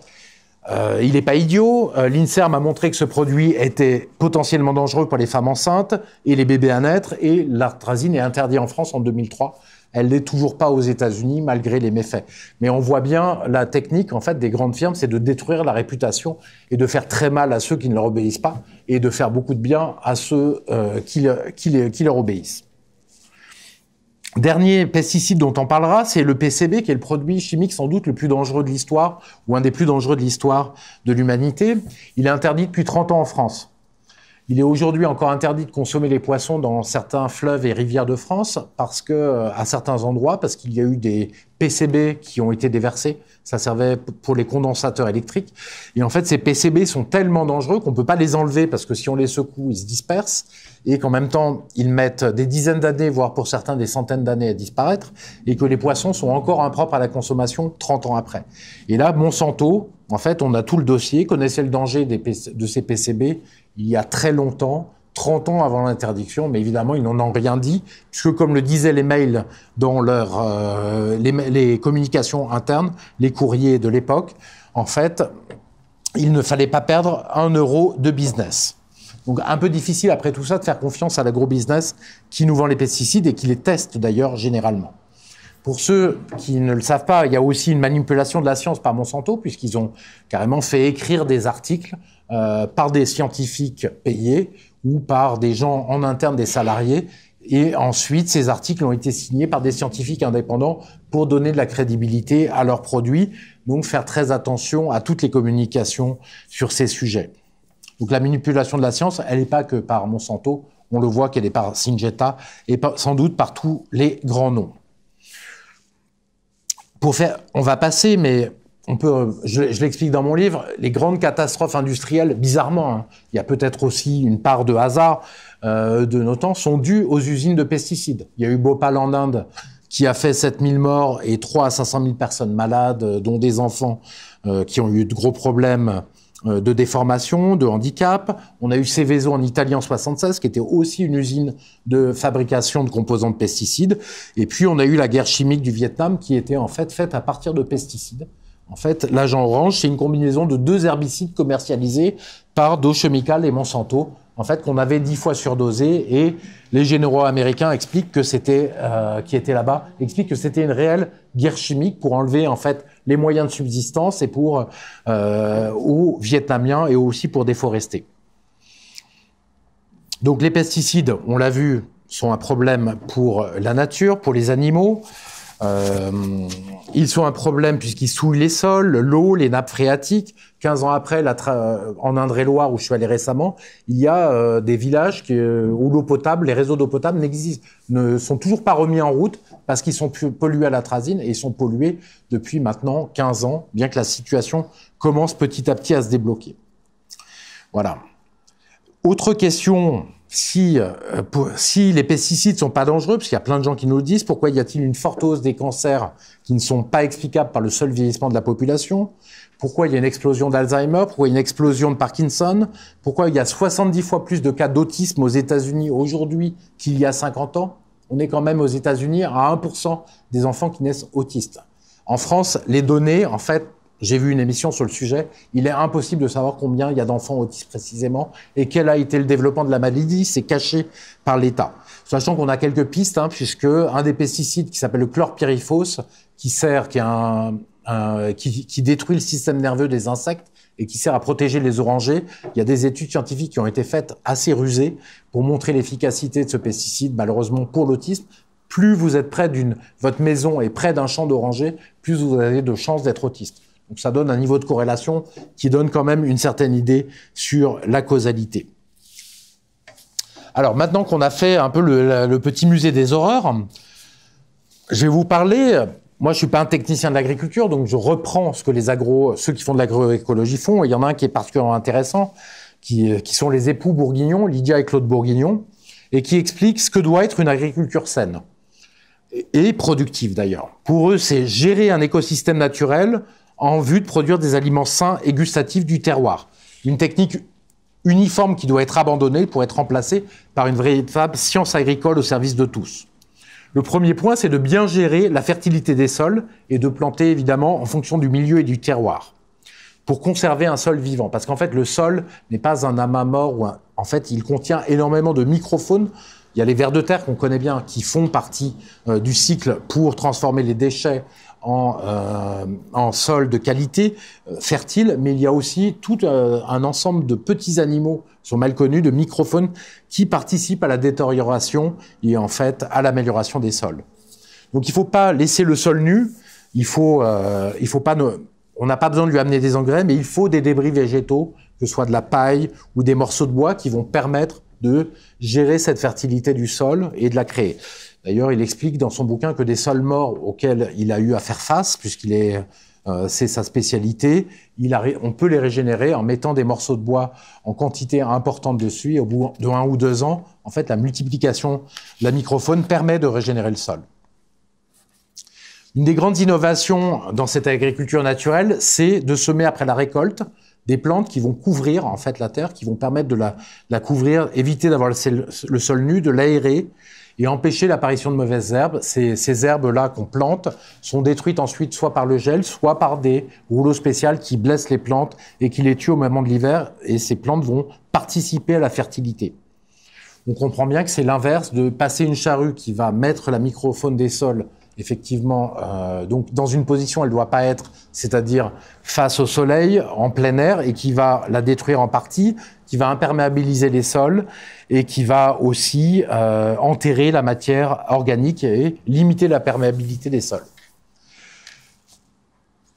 euh, il n'est pas idiot. Euh, L'INSERM a montré que ce produit était potentiellement dangereux pour les femmes enceintes et les bébés à naître, et l'atrazine est interdite en France en 2003. Elle n'est toujours pas aux États-Unis malgré les méfaits. Mais on voit bien la technique en fait des grandes firmes, c'est de détruire la réputation et de faire très mal à ceux qui ne leur obéissent pas et de faire beaucoup de bien à ceux qui, qui leur obéissent. Dernier pesticide dont on parlera, c'est le PCB, qui est le produit chimique sans doute le plus dangereux de l'histoire, ou un des plus dangereux de l'histoire de l'humanité. Il est interdit depuis 30 ans en France. Il est aujourd'hui encore interdit de consommer les poissons dans certains fleuves et rivières de France parce que, euh, à certains endroits, parce qu'il y a eu des PCB qui ont été déversés. Ça servait pour les condensateurs électriques. Et en fait, ces PCB sont tellement dangereux qu'on ne peut pas les enlever parce que si on les secoue, ils se dispersent et qu'en même temps, ils mettent des dizaines d'années, voire pour certains des centaines d'années à disparaître et que les poissons sont encore impropres à la consommation 30 ans après. Et là, Monsanto, en fait, on a tout le dossier, connaissait le danger de ces PCB il y a très longtemps, 30 ans avant l'interdiction, mais évidemment, ils n'en ont rien dit, puisque comme le disaient les mails dans euh, les, communications internes, les courriers de l'époque, en fait, il ne fallait pas perdre un euro de business. Donc un peu difficile après tout ça de faire confiance à l'agro-business qui nous vend les pesticides et qui les teste d'ailleurs généralement. Pour ceux qui ne le savent pas, il y a aussi une manipulation de la science par Monsanto, puisqu'ils ont carrément fait écrire des articles euh, par des scientifiques payés ou par des gens en interne, des salariés. Et ensuite, ces articles ont été signés par des scientifiques indépendants pour donner de la crédibilité à leurs produits. Donc, faire très attention à toutes les communications sur ces sujets. Donc, la manipulation de la science, elle n'est pas que par Monsanto. On le voit qu'elle est par Syngenta et sans doute par tous les grands noms. Pour faire, on va passer, mais peut, je, l'explique dans mon livre, les grandes catastrophes industrielles, bizarrement, hein, il y a peut-être aussi une part de hasard euh, de nos temps, sont dues aux usines de pesticides. Il y a eu Bhopal en Inde qui a fait 7000 morts et 3 à 500 000 personnes malades, euh, dont des enfants euh, qui ont eu de gros problèmes de déformation, de handicap. On a eu Céveso en Italie en 76, qui était aussi une usine de fabrication de composants de pesticides. Et puis on a eu la guerre chimique du Vietnam, qui était en fait faite à partir de pesticides. En fait, l'agent orange, c'est une combinaison de deux herbicides commercialisés par Dow Chemical et Monsanto, en fait, qu'on avait dix fois surdosé. Et les généraux américains expliquent que c'était, euh, qui étaient là-bas, expliquent que c'était une réelle guerre chimique pour enlever, en fait, les moyens de subsistance et pour, euh, aux Vietnamiens et aussi pour déforester. Donc, les pesticides, on l'a vu, sont un problème pour la nature, pour les animaux. Euh, ils sont un problème puisqu'ils souillent les sols, l'eau, les nappes phréatiques. 15 ans après, euh, en Indre-et-Loire, où je suis allé récemment, il y a euh, des villages où l'eau potable, les réseaux d'eau potable n'existent, ne sont toujours pas remis en route parce qu'ils sont pollués à la trazine et ils sont pollués depuis maintenant 15 ans, bien que la situation commence petit à petit à se débloquer. Voilà. Autre question si, euh, si les pesticides sont pas dangereux, parce qu'il y a plein de gens qui nous le disent, pourquoi y a-t-il une forte hausse des cancers qui ne sont pas explicables par le seul vieillissement de la population Pourquoi il y a une explosion d'Alzheimer Pourquoi y a une explosion de Parkinson Pourquoi il y a 70 fois plus de cas d'autisme aux États-Unis aujourd'hui qu'il y a 50 ans On est quand même aux États-Unis à 1% des enfants qui naissent autistes. En France, les données, en fait, j'ai vu une émission sur le sujet. Il est impossible de savoir combien il y a d'enfants autistes précisément et quel a été le développement de la maladie. C'est caché par l'État. Sachant qu'on a quelques pistes, hein, puisque un des pesticides qui s'appelle le chlorpyrifos, qui sert, qui, est un, qui, qui détruit le système nerveux des insectes, et qui sert à protéger les orangers. Il y a des études scientifiques qui ont été faites assez rusées pour montrer l'efficacité de ce pesticide, malheureusement pour l'autisme. Plus vous êtes près d'une, votre maison est près d'un champ d'orangers, plus vous avez de chances d'être autiste. Donc ça donne un niveau de corrélation qui donne quand même une certaine idée sur la causalité. Alors maintenant qu'on a fait un peu le, petit musée des horreurs, je vais vous parler. Moi, je ne suis pas un technicien de l'agriculture, donc je reprends ce que les agro, ceux qui font de l'agroécologie font. Et il y en a un qui est particulièrement intéressant, qui, qui sont les époux Bourguignon, Lydia et Claude Bourguignon, et qui explique ce que doit être une agriculture saine et productive d'ailleurs. Pour eux, c'est gérer un écosystème naturel en vue de produire des aliments sains et gustatifs du terroir. Une technique uniforme qui doit être abandonnée pour être remplacée par une véritable science agricole au service de tous. Le premier point, c'est de bien gérer la fertilité des sols et de planter évidemment en fonction du milieu et du terroir pour conserver un sol vivant. Parce qu'en fait, le sol n'est pas un amas mort. En fait, il contient énormément de microfaune. Il y a les vers de terre qu'on connaît bien, qui font partie euh, du cycle pour transformer les déchets euh, en, sol de qualité, euh, fertile, mais il y a aussi tout euh, un ensemble de petits animaux, sont mal connus, de microphones, qui participent à la détérioration et en fait à l'amélioration des sols. Donc il ne faut pas laisser le sol nu, il faut, il faut pas on n'a pas besoin de lui amener des engrais, mais il faut des débris végétaux, que ce soit de la paille ou des morceaux de bois qui vont permettre de gérer cette fertilité du sol et de la créer. D'ailleurs, il explique dans son bouquin que des sols morts auxquels il a eu à faire face, puisqu'il est euh, c'est sa spécialité. on peut les régénérer en mettant des morceaux de bois en quantité importante dessus. Et au bout de un ou deux ans, en fait, la multiplication de la microfaune permet de régénérer le sol. Une des grandes innovations dans cette agriculture naturelle, c'est de semer après la récolte des plantes qui vont couvrir en fait la terre, qui vont permettre de la, couvrir, éviter d'avoir le, sol nu, de l'aérer, et empêcher l'apparition de mauvaises herbes. Ces, herbes-là qu'on plante sont détruites ensuite soit par le gel, soit par des rouleaux spéciaux qui blessent les plantes et qui les tuent au moment de l'hiver, et ces plantes vont participer à la fertilité. On comprend bien que c'est l'inverse de passer une charrue qui va mettre la microfaune des sols effectivement, euh, donc dans une position, elle ne doit pas être, c'est-à-dire face au soleil, en plein air, et qui va la détruire en partie, qui va imperméabiliser les sols et qui va aussi euh, enterrer la matière organique et limiter la perméabilité des sols.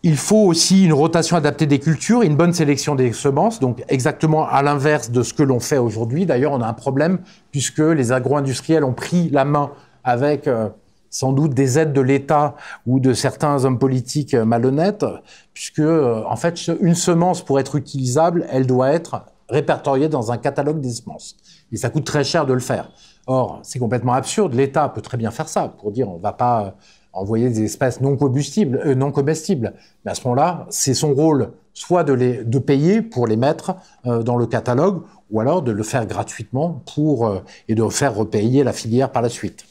Il faut aussi une rotation adaptée des cultures, une bonne sélection des semences, donc exactement à l'inverse de ce que l'on fait aujourd'hui. D'ailleurs, on a un problème puisque les agro-industriels ont pris la main avec euh, sans doute des aides de l'État ou de certains hommes politiques malhonnêtes, puisque en fait une semence pour être utilisable, elle doit être répertoriée dans un catalogue des semences. Et ça coûte très cher de le faire. Or, c'est complètement absurde. L'État peut très bien faire ça pour dire on ne va pas envoyer des espèces non combustibles, euh, non comestibles. Mais à ce moment-là, c'est son rôle soit de, les, de payer pour les mettre euh, dans le catalogue, ou alors de le faire gratuitement pour euh, et de faire repayer la filière par la suite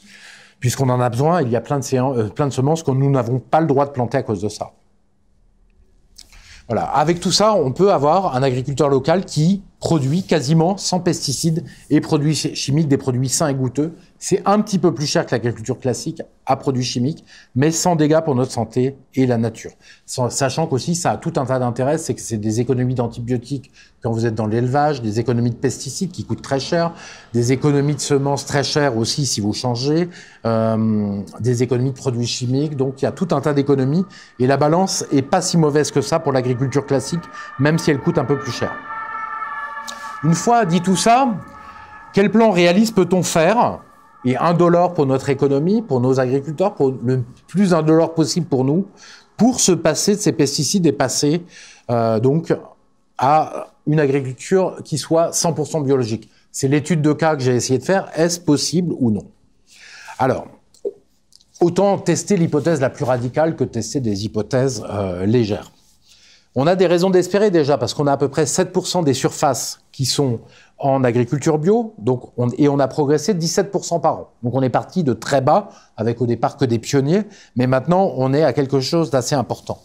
puisqu'on en a besoin. Il y a euh, plein de, semences que nous n'avons pas le droit de planter à cause de ça. Voilà. Avec tout ça, on peut avoir un agriculteur local qui produits quasiment sans pesticides et produits chimiques, des produits sains et goûteux. C'est un petit peu plus cher que l'agriculture classique à produits chimiques, mais sans dégâts pour notre santé et la nature. Sachant qu'aussi, ça a tout un tas d'intérêts, c'est que c'est des économies d'antibiotiques quand vous êtes dans l'élevage, des économies de pesticides qui coûtent très cher, des économies de semences très chères aussi si vous changez, euh, des économies de produits chimiques, donc il y a tout un tas d'économies, et la balance est pas si mauvaise que ça pour l'agriculture classique, même si elle coûte un peu plus cher. Une fois dit tout ça, quel plan réaliste peut-on faire Et indolore pour notre économie, pour nos agriculteurs, pour le plus indolore possible pour nous, pour se passer de ces pesticides et passer euh, donc à une agriculture qui soit 100% biologique. C'est l'étude de cas que j'ai essayé de faire. Est-ce possible ou non Alors, autant tester l'hypothèse la plus radicale que tester des hypothèses euh, légères. On a des raisons d'espérer déjà, parce qu'on a à peu près 7% des surfaces qui sont en agriculture bio, donc on, et on a progressé 17% par an. Donc on est parti de très bas, avec au départ que des pionniers, mais maintenant on est à quelque chose d'assez important.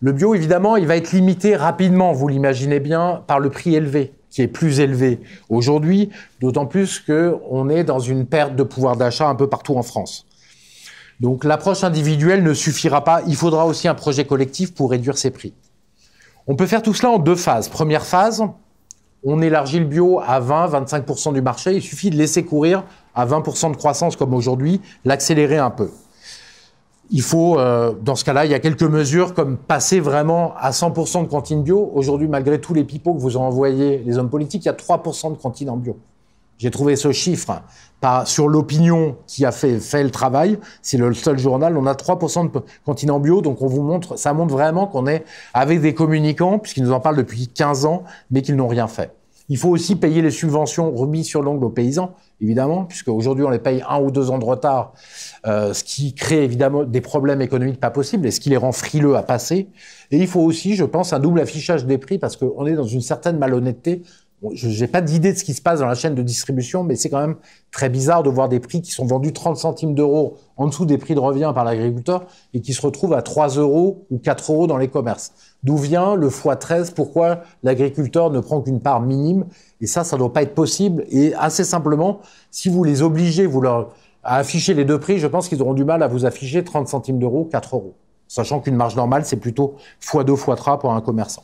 Le bio, évidemment, il va être limité rapidement, vous l'imaginez bien, par le prix élevé, qui est plus élevé aujourd'hui, d'autant plus qu'on est dans une perte de pouvoir d'achat un peu partout en France. Donc l'approche individuelle ne suffira pas, il faudra aussi un projet collectif pour réduire ces prix. On peut faire tout cela en deux phases. Première phase, on élargit le bio à 20-25% du marché. Il suffit de laisser courir à 20% de croissance comme aujourd'hui, l'accélérer un peu. Il faut, euh, dans ce cas-là, il y a quelques mesures comme passer vraiment à 100% de cantines bio. Aujourd'hui, malgré tous les pipeaux que vous ont envoyés les hommes politiques, il y a 3% de cantines en bio. J'ai trouvé ce chiffre par, sur l'opinion qui a fait, fait le travail. C'est le seul journal. On a 3% de continent bio. Donc, on vous montre, ça montre vraiment qu'on est avec des communicants, puisqu'ils nous en parlent depuis 15 ans, mais qu'ils n'ont rien fait. Il faut aussi payer les subventions remises sur l'ongle aux paysans, évidemment, puisque aujourd'hui on les paye un ou deux ans de retard, euh, ce qui crée évidemment des problèmes économiques pas possibles et ce qui les rend frileux à passer. Et il faut aussi, je pense, un double affichage des prix parce qu'on est dans une certaine malhonnêteté je n'ai pas d'idée de ce qui se passe dans la chaîne de distribution, mais c'est quand même très bizarre de voir des prix qui sont vendus 30 centimes d'euros en dessous des prix de revient par l'agriculteur et qui se retrouvent à 3 euros ou 4 euros dans les commerces. D'où vient le x13 Pourquoi l'agriculteur ne prend qu'une part minime Et ça, ça ne doit pas être possible. Et assez simplement, si vous les obligez vous leur, à afficher les deux prix, je pense qu'ils auront du mal à vous afficher 30 centimes d'euros, 4 euros. Sachant qu'une marge normale, c'est plutôt x2, x3 pour un commerçant.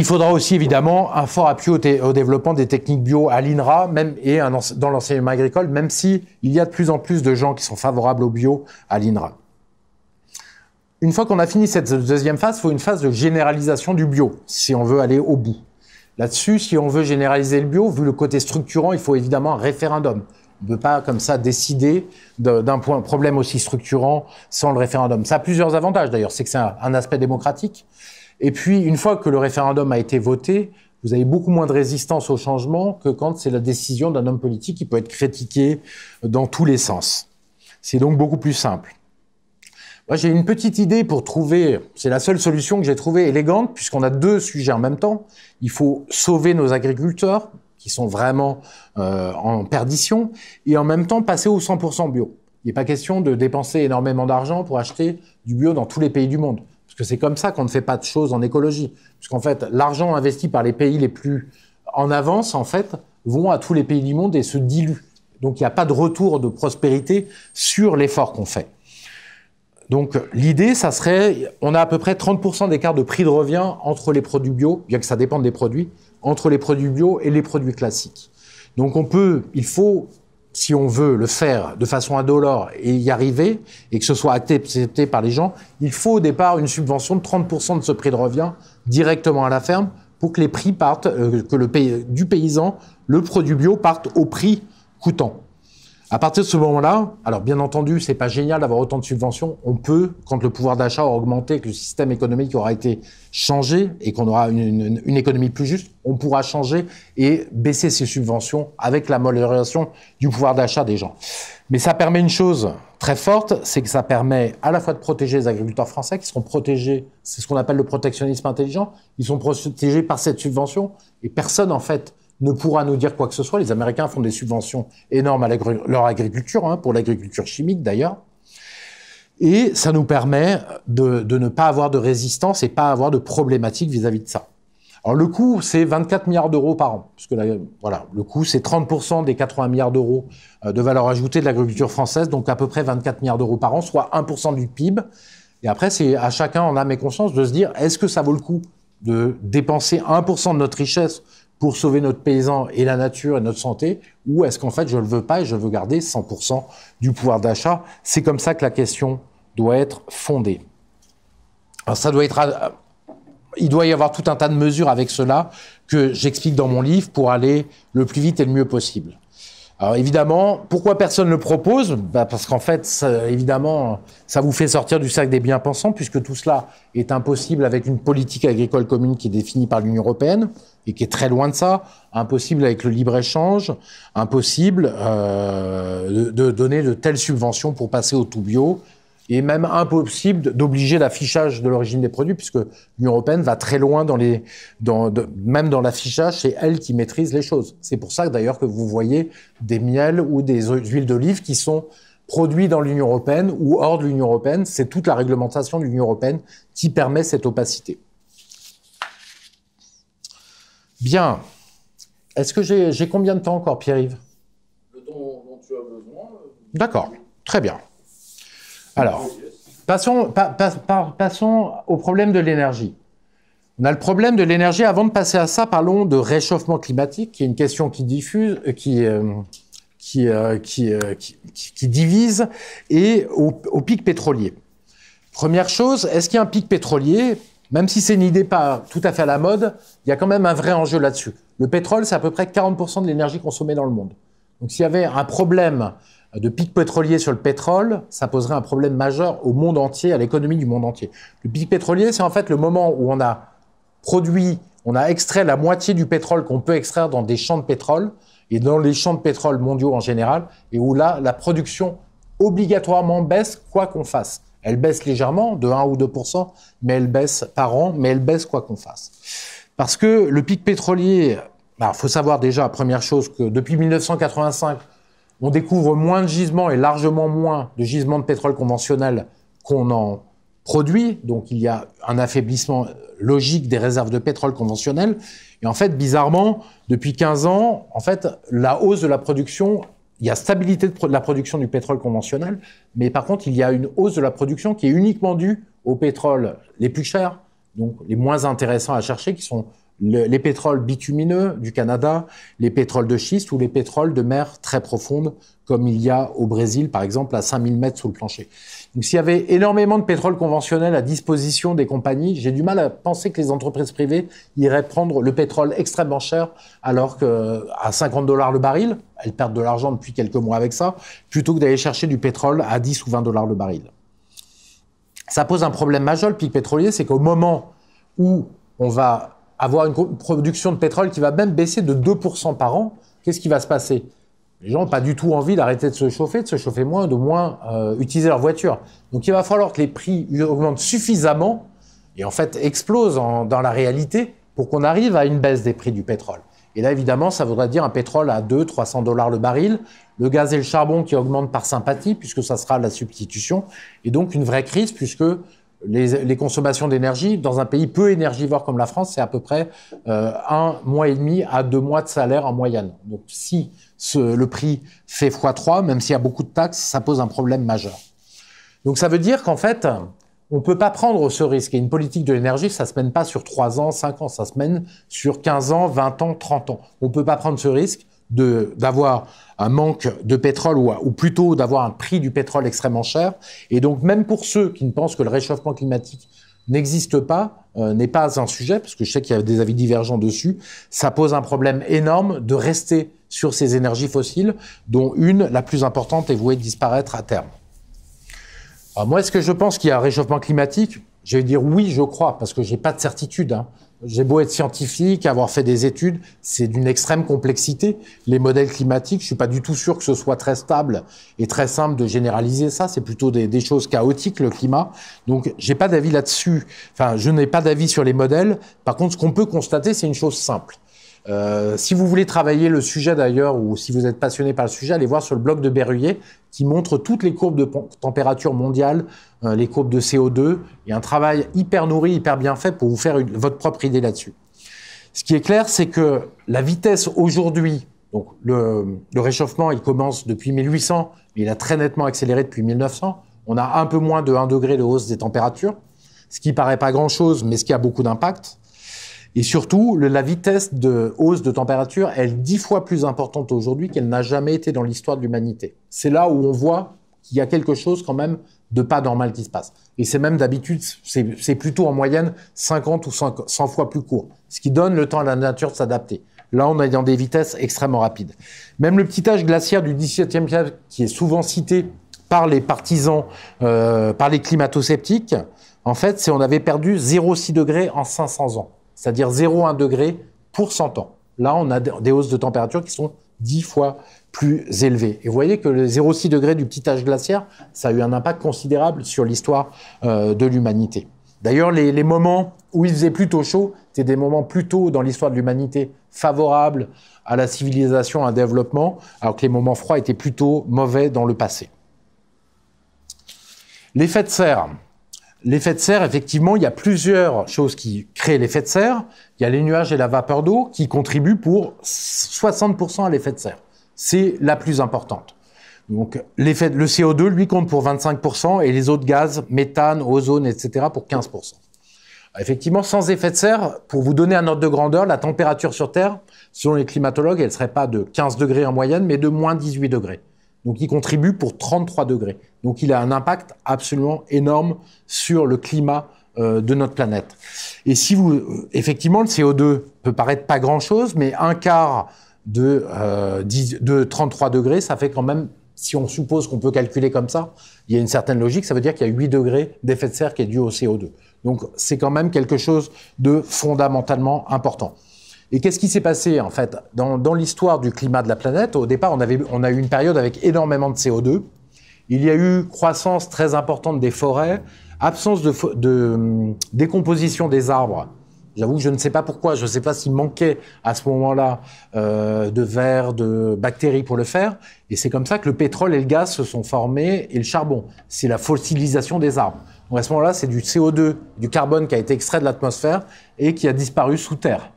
Il faudra aussi évidemment un fort appui au, développement des techniques bio à l'INRA même, et dans l'enseignement agricole, même si il y a de plus en plus de gens qui sont favorables au bio à l'INRA. Une fois qu'on a fini cette deuxième phase, il faut une phase de généralisation du bio, si on veut aller au bout. Là-dessus, si on veut généraliser le bio, vu le côté structurant, il faut évidemment un référendum. On ne peut pas comme ça décider d'un problème aussi structurant sans le référendum. Ça a plusieurs avantages d'ailleurs, c'est que c'est un aspect démocratique. Et puis, une fois que le référendum a été voté, vous avez beaucoup moins de résistance au changement que quand c'est la décision d'un homme politique qui peut être critiqué dans tous les sens. C'est donc beaucoup plus simple. Moi, j'ai une petite idée pour trouver, c'est la seule solution que j'ai trouvée élégante, puisqu'on a deux sujets en même temps. Il faut sauver nos agriculteurs, qui sont vraiment euh, en perdition, et en même temps passer au 100% bio. Il n'est pas question de dépenser énormément d'argent pour acheter du bio dans tous les pays du monde que c'est comme ça qu'on ne fait pas de choses en écologie. qu'en fait, l'argent investi par les pays les plus en avance, en fait, vont à tous les pays du monde et se diluent. Donc il n'y a pas de retour de prospérité sur l'effort qu'on fait. Donc l'idée, ça serait, on a à peu près 30% d'écart de prix de revient entre les produits bio, bien que ça dépende des produits, entre les produits bio et les produits classiques. Donc on peut, il faut si on veut le faire de façon indolore et y arriver, et que ce soit accepté par les gens, il faut au départ une subvention de 30% de ce prix de revient directement à la ferme pour que les prix partent, euh, que le pays, du paysan, le produit bio parte au prix coûtant. À partir de ce moment-là, alors bien entendu, c'est pas génial d'avoir autant de subventions. On peut, quand le pouvoir d'achat aura augmenté, que le système économique aura été changé et qu'on aura une, économie plus juste, on pourra changer et baisser ces subventions avec la l'amélioration du pouvoir d'achat des gens. Mais ça permet une chose très forte, c'est que ça permet à la fois de protéger les agriculteurs français qui seront protégés, c'est ce qu'on appelle le protectionnisme intelligent, ils sont protégés par cette subvention et personne en fait ne pourra nous dire quoi que ce soit. Les Américains font des subventions énormes à leur agriculture, hein, pour l'agriculture chimique d'ailleurs. Et ça nous permet de, ne pas avoir de résistance et pas avoir de problématiques vis-à-vis de ça. Alors le coût, c'est 24 milliards d'euros par an. Parce que voilà, le coût, c'est 30% des 80 milliards d'euros euh, de valeur ajoutée de l'agriculture française, donc à peu près 24 milliards d'euros par an, soit 1% du PIB. Et après, c'est à chacun en a et conscience de se dire, est-ce que ça vaut le coup de dépenser 1% de notre richesse pour sauver notre paysan et la nature et notre santé, ou est-ce qu'en fait je ne le veux pas et je veux garder 100% du pouvoir d'achat C'est comme ça que la question doit être fondée. Alors ça doit être, euh, il doit y avoir tout un tas de mesures avec cela que j'explique dans mon livre pour aller le plus vite et le mieux possible. Alors évidemment, pourquoi personne ne le propose bah Parce qu'en fait, évidemment, ça vous fait sortir du sac des bien-pensants, puisque tout cela est impossible avec une politique agricole commune qui est définie par l'Union européenne et qui est très loin de ça, impossible avec le libre-échange, impossible euh, de, donner de telles subventions pour passer au tout bio, et même impossible d'obliger l'affichage de l'origine des produits, puisque l'Union européenne va très loin dans les, même dans l'affichage, c'est elle qui maîtrise les choses. C'est pour ça d'ailleurs que vous voyez des miels ou des huiles d'olive qui sont produits dans l'Union européenne ou hors de l'Union européenne. C'est toute la réglementation de l'Union européenne qui permet cette opacité. Bien. Est-ce que j'ai combien de temps encore, Pierre-Yves Le temps dont tu as besoin. Euh, D'accord, très bien. Alors, passons, au problème de l'énergie. On a le problème de l'énergie. Avant de passer à ça, parlons de réchauffement climatique, qui est une question qui diffuse, euh, euh, euh, qui, qui, divise, et au, au, pic pétrolier. Première chose, est-ce qu'il y a un pic pétrolier Même si c'est une idée pas tout à fait à la mode, il y a quand même un vrai enjeu là-dessus. Le pétrole, c'est à peu près 40% de l'énergie consommée dans le monde. Donc s'il y avait un problème de pic pétrolier sur le pétrole, ça poserait un problème majeur au monde entier, à l'économie du monde entier. Le pic pétrolier, c'est en fait le moment où on a produit, on a extrait la moitié du pétrole qu'on peut extraire dans des champs de pétrole et dans les champs de pétrole mondiaux en général, et où là, la production obligatoirement baisse quoi qu'on fasse. Elle baisse légèrement, de 1 ou 2 mais elle baisse par an, mais elle baisse quoi qu'on fasse. Parce que le pic pétrolier, il faut savoir déjà, première chose, que depuis 1985, on découvre moins de gisements et largement moins de gisements de pétrole conventionnel qu'on en produit. Donc il y a un affaiblissement logique des réserves de pétrole conventionnel. Et en fait, bizarrement, depuis 15 ans, en fait, la hausse de la production, il y a stabilité de la production du pétrole conventionnel, mais par contre, il y a une hausse de la production qui est uniquement due au pétrole les plus chers, donc les moins intéressants à chercher, qui sont le, les pétroles bitumineux du Canada, les pétroles de schiste ou les pétroles de mer très profonde, comme il y a au Brésil, par exemple, à 5000 mètres sous le plancher. Donc s'il y avait énormément de pétrole conventionnel à disposition des compagnies, j'ai du mal à penser que les entreprises privées iraient prendre le pétrole extrêmement cher, alors que à 50 dollars le baril, elles perdent de l'argent depuis quelques mois avec ça, plutôt que d'aller chercher du pétrole à 10 ou 20 dollars le baril. Ça pose un problème majeur, le pic pétrolier, c'est qu'au moment où on va avoir une production de pétrole qui va même baisser de 2% par an, qu'est-ce qui va se passer Les gens n'ont pas du tout envie d'arrêter de se chauffer, de se chauffer moins, de moins euh, utiliser leur voiture. Donc il va falloir que les prix augmentent suffisamment et en fait explosent dans la réalité pour qu'on arrive à une baisse des prix du pétrole. Et là, évidemment, ça voudrait dire un pétrole à 200-300 dollars le baril, le gaz et le charbon qui augmentent par sympathie, puisque ça sera la substitution, et donc une vraie crise, puisque les, consommations d'énergie dans un pays peu énergivore comme la France, c'est à peu près euh, un mois et demi à deux mois de salaire en moyenne. Donc si le prix fait x3, même s'il y a beaucoup de taxes, ça pose un problème majeur. Donc ça veut dire qu'en fait, on ne peut pas prendre ce risque. Et une politique de l'énergie, ça ne se mène pas sur 3 ans, 5 ans, ça se mène sur 15 ans, 20 ans, 30 ans. On ne peut pas prendre ce risque d'avoir un manque de pétrole ou, plutôt d'avoir un prix du pétrole extrêmement cher. Et donc même pour ceux qui ne pensent que le réchauffement climatique n'existe pas, euh, n'est pas un sujet, parce que je sais qu'il y a des avis divergents dessus, ça pose un problème énorme de rester sur ces énergies fossiles, dont une, la plus importante, est vouée de disparaître à terme. Alors moi, est-ce que je pense qu'il y a un réchauffement climatique Je vais dire oui, je crois, parce que je n'ai pas de certitude. Hein. J'ai beau être scientifique, avoir fait des études, c'est d'une extrême complexité. Les modèles climatiques, je suis pas du tout sûr que ce soit très stable et très simple de généraliser ça. C'est plutôt des, choses chaotiques, le climat. Donc, j'ai pas d'avis là-dessus. Enfin, je n'ai pas d'avis sur les modèles. Par contre, ce qu'on peut constater, c'est une chose simple. Euh, si vous voulez travailler le sujet d'ailleurs, ou si vous êtes passionné par le sujet, allez voir sur le blog de Berruyer qui montre toutes les courbes de température mondiale, euh, les courbes de CO2, et un travail hyper nourri, hyper bien fait pour vous faire votre propre idée là-dessus. Ce qui est clair, c'est que la vitesse aujourd'hui, donc le, le, réchauffement, il commence depuis 1800, mais il a très nettement accéléré depuis 1900. On a un peu moins de 1 degré de hausse des températures, ce qui paraît pas grand-chose, mais ce qui a beaucoup d'impact. Et surtout, la vitesse de hausse de température, elle est dix fois plus importante aujourd'hui qu'elle n'a jamais été dans l'histoire de l'humanité. C'est là où on voit qu'il y a quelque chose quand même de pas normal qui se passe. Et c'est même d'habitude, c'est plutôt en moyenne 50 ou 100 fois plus court, ce qui donne le temps à la nature de s'adapter. Là, on est dans des vitesses extrêmement rapides. Même le petit âge glaciaire du XVIIe siècle, qui est souvent cité par les partisans, euh, par les climato-sceptiques, en fait, c'est on avait perdu 0,6 degrés en 500 ans c'est-à-dire 0,1 degré pour 100 ans. Là, on a des hausses de température qui sont 10 fois plus élevées. Et vous voyez que le 0,6 degré du petit âge glaciaire, ça a eu un impact considérable sur l'histoire euh, de l'humanité. D'ailleurs, les, les, moments où il faisait plutôt chaud, c'était des moments plutôt dans l'histoire de l'humanité favorables à la civilisation, à un développement, alors que les moments froids étaient plutôt mauvais dans le passé. L'effet de serre. L'effet de serre, effectivement, il y a plusieurs choses qui créent l'effet de serre. Il y a les nuages et la vapeur d'eau qui contribuent pour 60% à l'effet de serre. C'est la plus importante. Donc l'effet, le CO2, lui, compte pour 25% et les autres gaz, méthane, ozone, etc., pour 15%. Effectivement, sans effet de serre, pour vous donner un ordre de grandeur, la température sur Terre, selon les climatologues, elle ne serait pas de 15 degrés en moyenne, mais de moins 18 degrés. Donc il contribue pour 33 degrés. Donc il a un impact absolument énorme sur le climat euh, de notre planète. Et si vous, euh, effectivement, le CO2 peut paraître pas grand-chose, mais un quart de, euh, de 33 degrés, ça fait quand même, si on suppose qu'on peut calculer comme ça, il y a une certaine logique, ça veut dire qu'il y a 8 degrés d'effet de serre qui est dû au CO2. Donc c'est quand même quelque chose de fondamentalement important. Et qu'est-ce qui s'est passé en fait dans, l'histoire du climat de la planète Au départ, on, avait, on a eu une période avec énormément de CO2. Il y a eu croissance très importante des forêts, absence de, hum, décomposition des arbres. J'avoue que je ne sais pas pourquoi, je ne sais pas s'il manquait à ce moment-là euh, de verre, de bactéries pour le faire. Et c'est comme ça que le pétrole et le gaz se sont formés et le charbon. C'est la fossilisation des arbres. Donc à ce moment-là, c'est du CO2, du carbone qui a été extrait de l'atmosphère et qui a disparu sous terre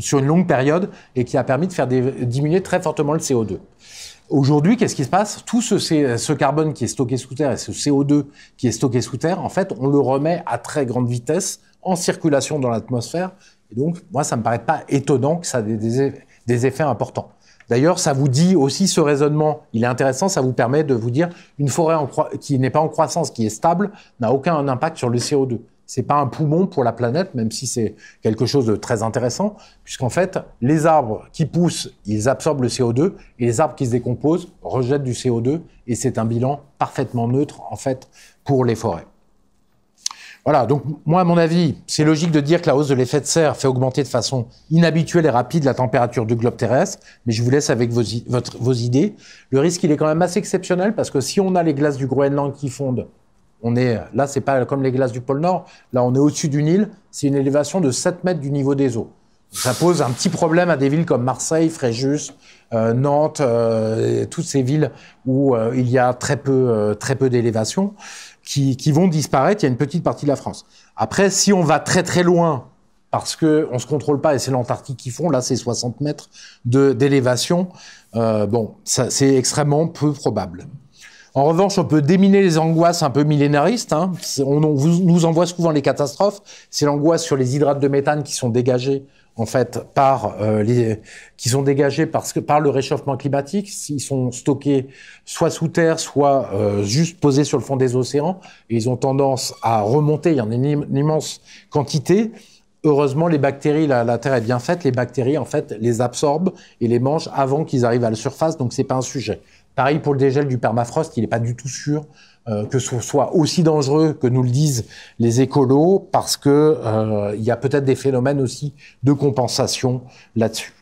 sur une longue période et qui a permis de faire diminuer très fortement le CO2. Aujourd'hui, qu'est-ce qui se passe Tout ce, carbone qui est stocké sous terre et ce CO2 qui est stocké sous terre, en fait, on le remet à très grande vitesse en circulation dans l'atmosphère. Et donc, moi, ça me paraît pas étonnant que ça ait des, effets importants. D'ailleurs, ça vous dit aussi ce raisonnement, il est intéressant, ça vous permet de vous dire une forêt qui n'est pas en croissance, qui est stable, n'a aucun impact sur le CO2. C'est pas un poumon pour la planète, même si c'est quelque chose de très intéressant, puisqu'en fait, les arbres qui poussent, ils absorbent le CO2, et les arbres qui se décomposent rejettent du CO2, et c'est un bilan parfaitement neutre, en fait, pour les forêts. Voilà, donc moi, à mon avis, c'est logique de dire que la hausse de l'effet de serre fait augmenter de façon inhabituelle et rapide la température du globe terrestre, mais je vous laisse avec vos, vos idées. Le risque, il est quand même assez exceptionnel, parce que si on a les glaces du Groenland qui fondent, on est, là, c'est pas comme les glaces du pôle Nord. Là, on est au-dessus d'une île. C'est une élévation de 7 mètres du niveau des eaux. Ça pose un petit problème à des villes comme Marseille, Fréjus, euh, Nantes, euh, toutes ces villes où euh, il y a très peu, très peu d'élévation, qui, vont disparaître. Il y a une petite partie de la France. Après, si on va très très loin, parce que on se contrôle pas et c'est l'Antarctique qui font, là c'est 60 mètres d'élévation. bon, c'est extrêmement peu probable. En revanche, on peut déminer les angoisses un peu millénaristes. Hein. On, nous envoie souvent les catastrophes. C'est l'angoisse sur les hydrates de méthane qui sont dégagés en fait par euh, qui sont dégagés parce que par le réchauffement climatique, ils sont stockés soit sous terre, soit euh, juste posés sur le fond des océans ils ont tendance à remonter. Il y en a une, immense quantité. Heureusement, les bactéries, la, la, terre est bien faite. Les bactéries en fait les absorbent et les mangent avant qu'ils arrivent à la surface, donc c'est pas un sujet. Pareil pour le dégel du permafrost, il n'est pas du tout sûr euh, que ce soit aussi dangereux que nous le disent les écolos, parce que euh, il y a peut-être des phénomènes aussi de compensation là-dessus.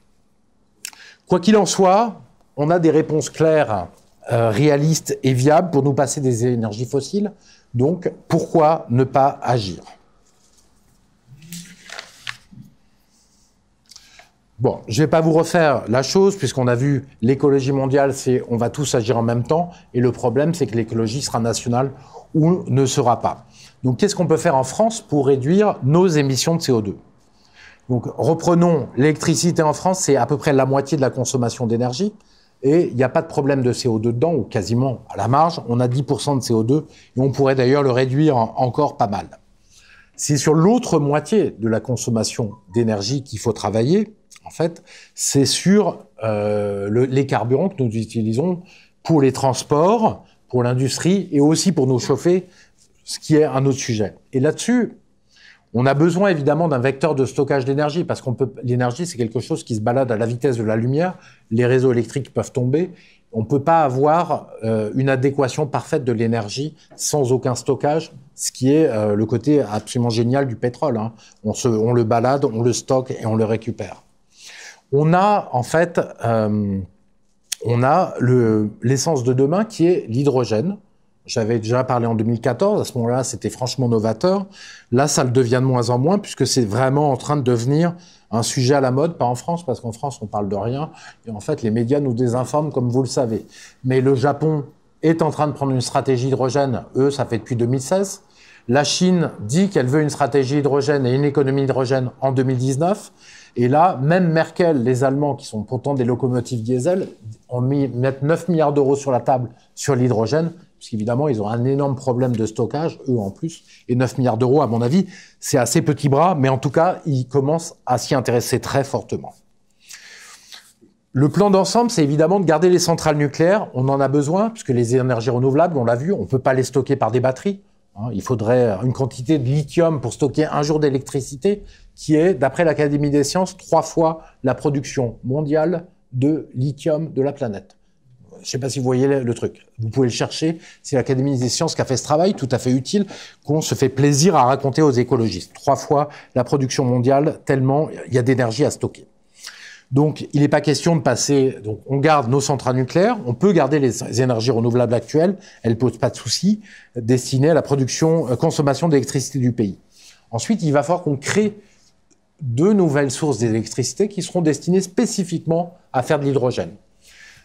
Quoi qu'il en soit, on a des réponses claires, euh, réalistes et viables pour nous passer des énergies fossiles. Donc, pourquoi ne pas agir Bon, je ne vais pas vous refaire la chose, puisqu'on a vu l'écologie mondiale, c'est on va tous agir en même temps, et le problème, c'est que l'écologie sera nationale ou ne sera pas. Donc, qu'est-ce qu'on peut faire en France pour réduire nos émissions de CO2 Donc, reprenons l'électricité en France, c'est à peu près la moitié de la consommation d'énergie, et il n'y a pas de problème de CO2 dedans, ou quasiment à la marge, on a 10% de CO2, et on pourrait d'ailleurs le réduire encore pas mal. C'est sur l'autre moitié de la consommation d'énergie qu'il faut travailler. En fait, c'est sur euh, les carburants que nous utilisons pour les transports, pour l'industrie et aussi pour nous chauffer, ce qui est un autre sujet. Et là-dessus, on a besoin évidemment d'un vecteur de stockage d'énergie parce qu'on peut l'énergie c'est quelque chose qui se balade à la vitesse de la lumière. Les réseaux électriques peuvent tomber. On ne peut pas avoir euh, une adéquation parfaite de l'énergie sans aucun stockage ce qui est euh, le côté absolument génial du pétrole. Hein. On, le balade, on le stocke et on le récupère. On a en fait euh, on a l'essence de demain qui est l'hydrogène. J'avais déjà parlé en 2014, à ce moment-là c'était franchement novateur. Là ça le devient de moins en moins puisque c'est vraiment en train de devenir un sujet à la mode, pas en France, parce qu'en France, on parle de rien. Et en fait, les médias nous désinforment, comme vous le savez. Mais le Japon est en train de prendre une stratégie hydrogène. Eux, ça fait depuis 2016. La Chine dit qu'elle veut une stratégie hydrogène et une économie hydrogène en 2019. Et là, même Merkel, les Allemands, qui sont pourtant des locomotives diesel, ont mis mettent 9 milliards d'euros sur la table sur l'hydrogène, puisqu'évidemment, ils ont un énorme problème de stockage, eux en plus. Et 9 milliards d'euros, à mon avis, c'est assez petit bras, mais en tout cas, ils commencent à s'y intéresser très fortement. Le plan d'ensemble, c'est évidemment de garder les centrales nucléaires. On en a besoin, puisque les énergies renouvelables, on l'a vu, on ne peut pas les stocker par des batteries. Hein, il faudrait euh, une quantité de lithium pour stocker un jour d'électricité qui est, d'après l'Académie des sciences, trois fois la production mondiale de lithium de la planète. Je ne sais pas si vous voyez le truc. Vous pouvez le chercher. C'est l'Académie des sciences qui a fait ce travail tout à fait utile qu'on se fait plaisir à raconter aux écologistes. Trois fois la production mondiale, tellement il y a d'énergie à stocker. Donc, il n'est pas question de passer. on garde nos centrales nucléaires. On peut garder les énergies renouvelables actuelles. Elles ne posent pas de soucis, destinées à la production, euh, consommation d'électricité du pays. Ensuite, il va falloir qu'on crée deux nouvelles sources d'électricité qui seront destinées spécifiquement à faire de l'hydrogène.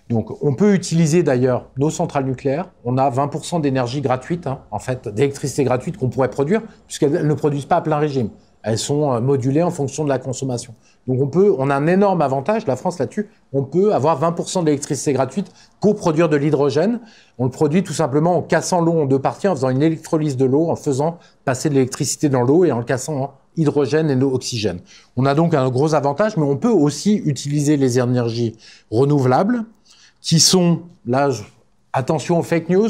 Donc, on peut utiliser d'ailleurs nos centrales nucléaires. On a 20% d'énergie gratuite, hein, en fait, d'électricité gratuite qu'on pourrait produire, puisqu'elles ne produisent pas à plein régime. Elles sont euh, modulées en fonction de la consommation. Donc on peut, on a un énorme avantage, la France là-dessus, on peut avoir 20% d'électricité gratuite, coproduire de l'hydrogène. On le produit tout simplement en cassant l'eau en deux parties, en faisant une électrolyse de l'eau, en faisant passer de l'électricité dans l'eau et en le cassant en hydrogène et en oxygène. On a donc un gros avantage, mais on peut aussi utiliser les énergies renouvelables, qui sont, là, attention aux fake news,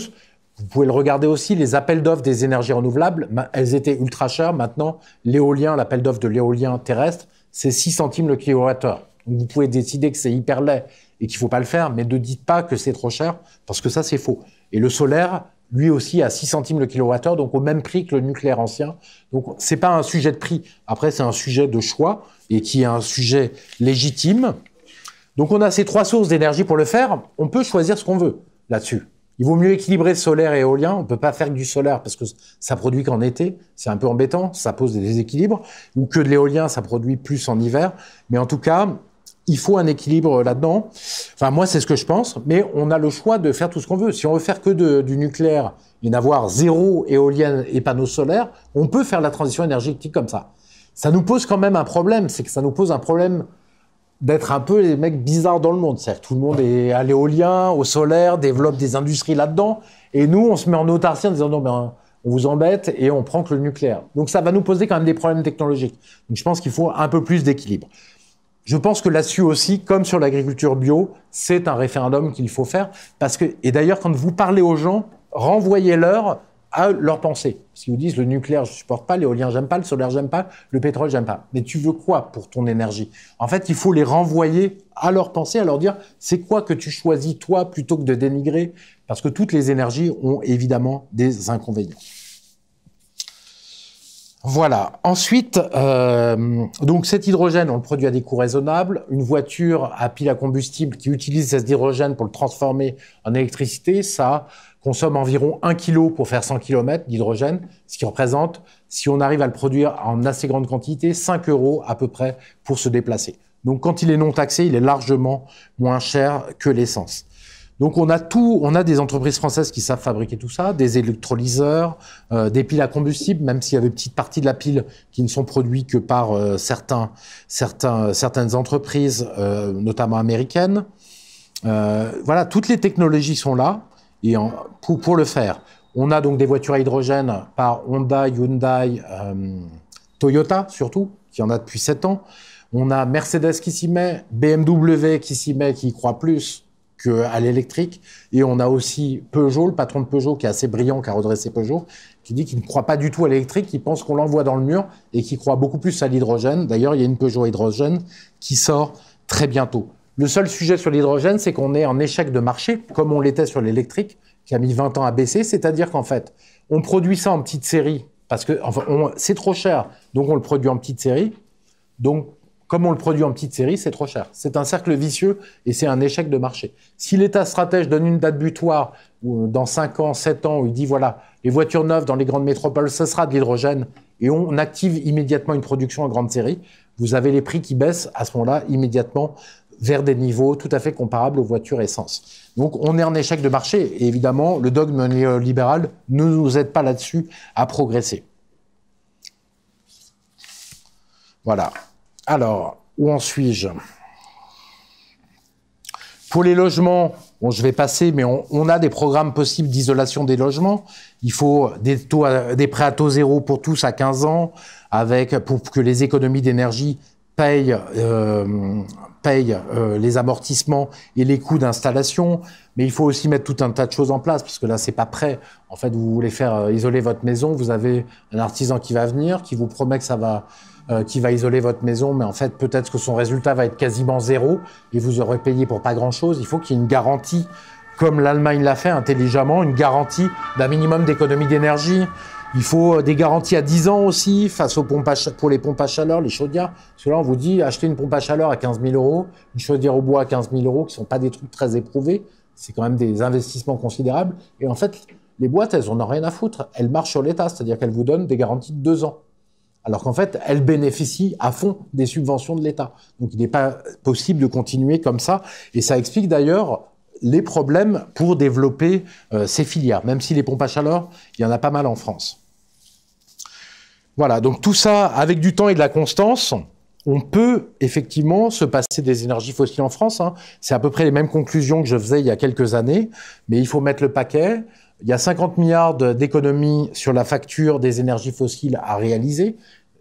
vous pouvez le regarder aussi, les appels d'offres des énergies renouvelables, elles étaient ultra chères. Maintenant, l'éolien, l'appel d'offres de l'éolien terrestre, c'est 6 centimes le kilowattheure. vous pouvez décider que c'est hyper laid et qu'il ne faut pas le faire, mais ne dites pas que c'est trop cher, parce que ça, c'est faux. Et le solaire, lui aussi, a 6 centimes le kilowattheure, donc au même prix que le nucléaire ancien. Donc, c'est pas un sujet de prix. Après, c'est un sujet de choix et qui est un sujet légitime. Donc, on a ces trois sources d'énergie pour le faire. On peut choisir ce qu'on veut là-dessus. Il vaut mieux équilibrer solaire et éolien. On peut pas faire que du solaire parce que ça produit qu'en été. C'est un peu embêtant. Ça pose des déséquilibres. Ou que de l'éolien, ça produit plus en hiver. Mais en tout cas, il faut un équilibre là-dedans. Enfin, moi, c'est ce que je pense. Mais on a le choix de faire tout ce qu'on veut. Si on veut faire que du nucléaire et n'avoir zéro éolienne et panneaux solaires, on peut faire la transition énergétique comme ça. Ça nous pose quand même un problème. C'est que ça nous pose un problème d'être un peu les mecs bizarres dans le monde. cest tout le monde est à l'éolien, au solaire, développe des industries là-dedans. Et nous, on se met en autarcie en disant non, ben, on vous embête et on prend que le nucléaire. Donc ça va nous poser quand même des problèmes technologiques. Donc je pense qu'il faut un peu plus d'équilibre. Je pense que là-dessus aussi, comme sur l'agriculture bio, c'est un référendum qu'il faut faire. Parce que, et d'ailleurs, quand vous parlez aux gens, renvoyez-leur à leur pensée. si vous disent le nucléaire, je ne supporte pas, l'éolien, j'aime pas, le solaire, j'aime pas, le pétrole, j'aime pas. Mais tu veux quoi pour ton énergie En fait, il faut les renvoyer à leur pensée, à leur dire c'est quoi que tu choisis toi plutôt que de dénigrer Parce que toutes les énergies ont évidemment des inconvénients. Voilà. Ensuite, euh, donc cet hydrogène, on le produit à des coûts raisonnables. Une voiture à pile à combustible qui utilise cet hydrogène pour le transformer en électricité, ça consomme environ 1 kg pour faire 100 km d'hydrogène, ce qui représente, si on arrive à le produire en assez grande quantité, 5 euros à peu près pour se déplacer. Donc quand il est non taxé, il est largement moins cher que l'essence. Donc on a tout, on a des entreprises françaises qui savent fabriquer tout ça, des électrolyseurs, euh, des piles à combustible, même s'il y avait une petite partie de la pile qui ne sont produites que par euh, certains, certains, certaines entreprises, euh, notamment américaines. Euh, voilà, toutes les technologies sont là. Et pour, le faire, on a donc des voitures à hydrogène par Honda, Hyundai, euh, Toyota surtout, qui en a depuis 7 ans. On a Mercedes qui s'y met, BMW qui s'y met, qui croit plus qu'à l'électrique. Et on a aussi Peugeot, le patron de Peugeot, qui est assez brillant, qui a redressé Peugeot, qui dit qu'il ne croit pas du tout à l'électrique, qui pense qu'on l'envoie dans le mur et qui croit beaucoup plus à l'hydrogène. D'ailleurs, il y a une Peugeot hydrogène qui sort très bientôt. Le seul sujet sur l'hydrogène, c'est qu'on est en échec de marché, comme on l'était sur l'électrique, qui a mis 20 ans à baisser. C'est-à-dire qu'en fait, on produit ça en petite série, parce que c'est trop cher, donc on le produit en petite série. Donc, comme on le produit en petite série, c'est trop cher. C'est un cercle vicieux et c'est un échec de marché. Si l'État stratège donne une date butoir, dans 5 ans, 7 ans, où il dit, voilà, les voitures neuves dans les grandes métropoles, ce sera de l'hydrogène, et on active immédiatement une production en grande série, vous avez les prix qui baissent à ce moment-là immédiatement vers des niveaux tout à fait comparables aux voitures essence. Donc on est en échec de marché et évidemment le dogme libéral ne nous aide pas là-dessus à progresser. Voilà. Alors, où en suis-je Pour les logements, je vais passer, mais on, a des programmes possibles d'isolation des logements. Il faut des, taux des prêts à taux zéro pour tous à 15 ans, avec, pour que les économies d'énergie paye, euh, paye euh, les amortissements et les coûts d'installation, mais il faut aussi mettre tout un tas de choses en place, puisque que là, c'est pas prêt. En fait, vous voulez faire euh, isoler votre maison, vous avez un artisan qui va venir, qui vous promet que ça va, qui va isoler votre maison, mais en fait, peut-être que son résultat va être quasiment zéro, et vous aurez payé pour pas grand-chose. Il faut qu'il y ait une garantie, comme l'Allemagne l'a fait intelligemment, une garantie d'un minimum d'économie d'énergie, il faut euh, des garanties à 10 ans aussi face aux pompes pour les pompes à chaleur, les chaudières. Parce que là, on vous dit acheter une pompe à chaleur à 15 000 euros, une chaudière au bois à 15 000 euros, qui ne sont pas des trucs très éprouvés. C'est quand même des investissements considérables. Et en fait, les boîtes, elles n'en ont rien à foutre. Elles marchent sur l'État, c'est-à-dire qu'elles vous donnent des garanties de 2 ans. Alors qu'en fait, elles bénéficient à fond des subventions de l'État. Donc il n'est pas possible de continuer comme ça. Et ça explique d'ailleurs les problèmes pour développer euh, ces filières, même si les pompes à chaleur, il y en a pas mal en France. Voilà, donc tout ça, avec du temps et de la constance, on peut effectivement se passer des énergies fossiles en France. Hein. C'est à peu près les mêmes conclusions que je faisais il y a quelques années, mais il faut mettre le paquet. Il y a 50 milliards d'économies sur la facture des énergies fossiles à réaliser,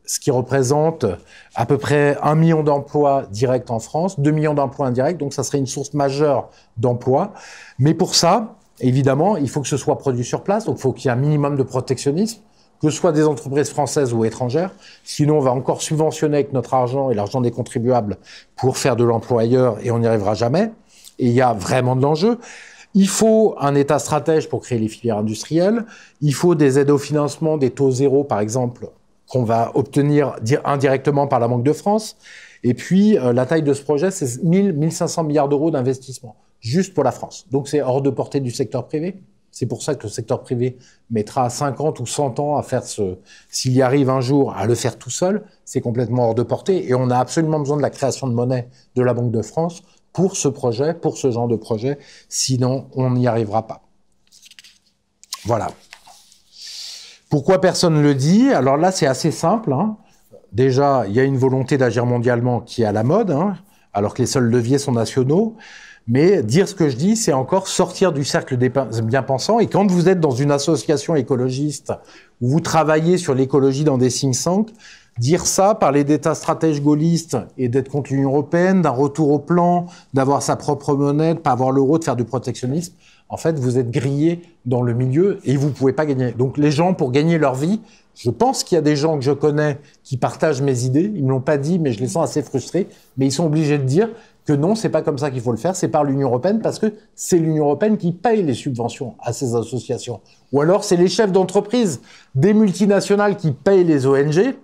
ce qui représente à peu près 1 million d'emplois directs en France, 2 millions d'emplois indirects, donc ça serait une source majeure d'emplois. Mais pour ça, évidemment, il faut que ce soit produit sur place, donc il faut qu'il y ait un minimum de protectionnisme que ce soit des entreprises françaises ou étrangères. Sinon, on va encore subventionner avec notre argent et l'argent des contribuables pour faire de l'employeur et on n'y arrivera jamais. Et il y a vraiment de l'enjeu. Il faut un État stratège pour créer les filières industrielles. Il faut des aides au financement, des taux zéro, par exemple, qu'on va obtenir indirectement par la Banque de France. Et puis, euh, la taille de ce projet, c'est 1 1500 milliards d'euros d'investissement, juste pour la France. Donc, c'est hors de portée du secteur privé. C'est pour ça que le secteur privé mettra 50 ou 100 ans à faire ce, s'il y arrive un jour à le faire tout seul, c'est complètement hors de portée et on a absolument besoin de la création de monnaie de la Banque de France pour ce projet, pour ce genre de projet, sinon on n'y arrivera pas. Voilà. Pourquoi personne ne le dit Alors là, c'est assez simple. Hein. Déjà, il y a une volonté d'agir mondialement qui est à la mode, hein, alors que les seuls leviers sont nationaux. Mais dire ce que je dis, c'est encore sortir du cercle des bien-pensants. Et quand vous êtes dans une association écologiste où vous travaillez sur l'écologie dans des think tanks, dire ça, parler d'État stratège gaulliste et d'être contre l'Union européenne, d'un retour au plan, d'avoir sa propre monnaie, de pas avoir l'euro, de faire du protectionnisme, en fait, vous êtes grillé dans le milieu et vous ne pouvez pas gagner. Donc les gens, pour gagner leur vie, je pense qu'il y a des gens que je connais qui partagent mes idées. Ils ne l'ont pas dit, mais je les sens assez frustrés. Mais ils sont obligés de dire, que non, c'est pas comme ça qu'il faut le faire, c'est par l'Union européenne parce que c'est l'Union européenne qui paye les subventions à ces associations. Ou alors c'est les chefs d'entreprise des multinationales qui payent les ONG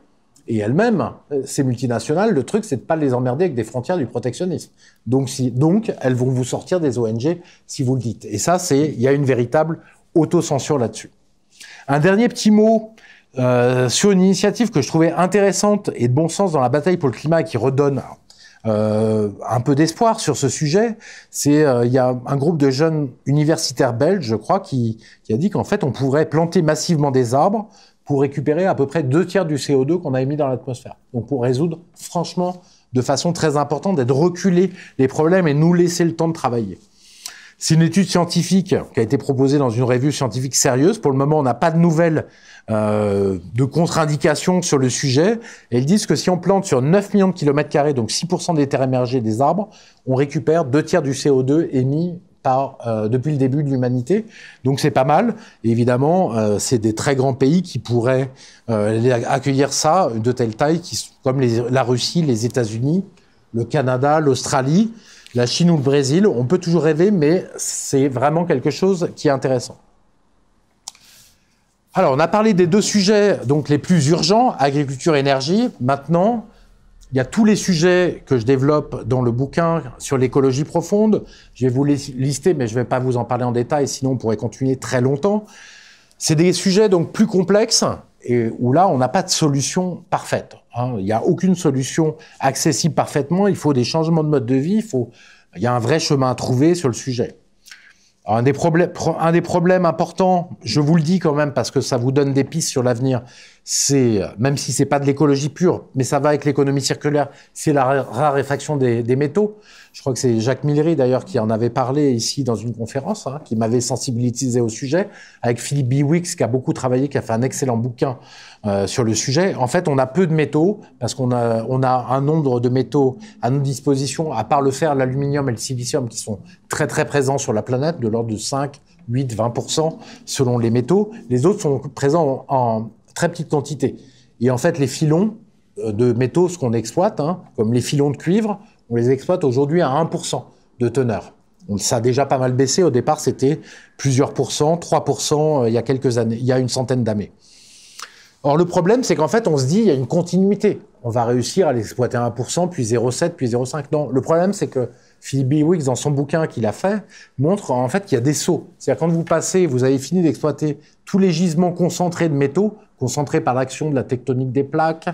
et elles-mêmes, euh, ces multinationales, le truc c'est de pas les emmerder avec des frontières du protectionnisme. Donc si elles vont vous sortir des ONG si vous le dites. Et ça c'est il y a une véritable autocensure là-dessus. Un dernier petit mot euh, sur une initiative que je trouvais intéressante et de bon sens dans la bataille pour le climat qui redonne euh, un peu d'espoir sur ce sujet. C'est euh, il y a un groupe de jeunes universitaires belges, je crois, qui, a dit qu'en fait on pourrait planter massivement des arbres pour récupérer à peu près deux tiers du CO2 qu'on a émis dans l'atmosphère. Donc pour résoudre franchement de façon très importante d'être reculer les problèmes et nous laisser le temps de travailler. C'est une étude scientifique qui a été proposée dans une revue scientifique sérieuse. Pour le moment, on n'a pas de nouvelles euh, de contre-indications sur le sujet. Et ils disent que si on plante sur 9 millions de kilomètres carrés, donc 6% des terres émergées des arbres, on récupère deux tiers du CO2 émis par, euh, depuis le début de l'humanité. Donc c'est pas mal. évidemment, euh, c'est des très grands pays qui pourraient accueillir ça de telle taille, qui, comme la Russie, les États-Unis, le Canada, l'Australie la Chine ou le Brésil, on peut toujours rêver, mais c'est vraiment quelque chose qui est intéressant. Alors, on a parlé des deux sujets donc les plus urgents, agriculture et énergie. Maintenant, il y a tous les sujets que je développe dans le bouquin sur l'écologie profonde. Je vais vous les lister, mais je ne vais pas vous en parler en détail, sinon on pourrait continuer très longtemps. C'est des sujets donc plus complexes et où là, on n'a pas de solution parfaite. Hein. Il n'y a aucune solution accessible parfaitement. Il faut des changements de mode de vie. Il, y a un vrai chemin à trouver sur le sujet. Un des, un des problèmes importants, je vous le dis quand même parce que ça vous donne des pistes sur l'avenir, c'est, euh, même si c'est pas de l'écologie pure, mais ça va avec l'économie circulaire, c'est la raréfaction des, des, métaux. Je crois que c'est Jacques Millery d'ailleurs qui en avait parlé ici dans une conférence, hein, qui m'avait sensibilisé au sujet, avec Philippe Biwix qui a beaucoup travaillé, qui a fait un excellent bouquin euh, sur le sujet. En fait, on a peu de métaux parce qu'on a, on a un nombre de métaux à nos dispositions, à part le fer, l'aluminium et le silicium qui sont très très présents sur la planète, de l'ordre de 5, 8, 20 selon les métaux. Les autres sont présents en, très petite quantité. Et en fait, les filons euh, de métaux, ce qu'on exploite, hein, comme les filons de cuivre, on les exploite aujourd'hui à 1% de teneur. On ça a déjà pas mal baissé. Au départ, c'était plusieurs pourcents, 3% euh, il y a quelques années, il y a une centaine d'années. Or, le problème, c'est qu'en fait, on se dit, il y a une continuité. On va réussir à l'exploiter à 1%, puis 0,7, puis 0,5. Non, le problème, c'est que Philippe B. dans son bouquin qu'il a fait, montre en fait qu'il y a des sauts. C'est-à-dire quand vous passez, vous avez fini d'exploiter tous les gisements concentrés de métaux, concentré par l'action de la tectonique des plaques,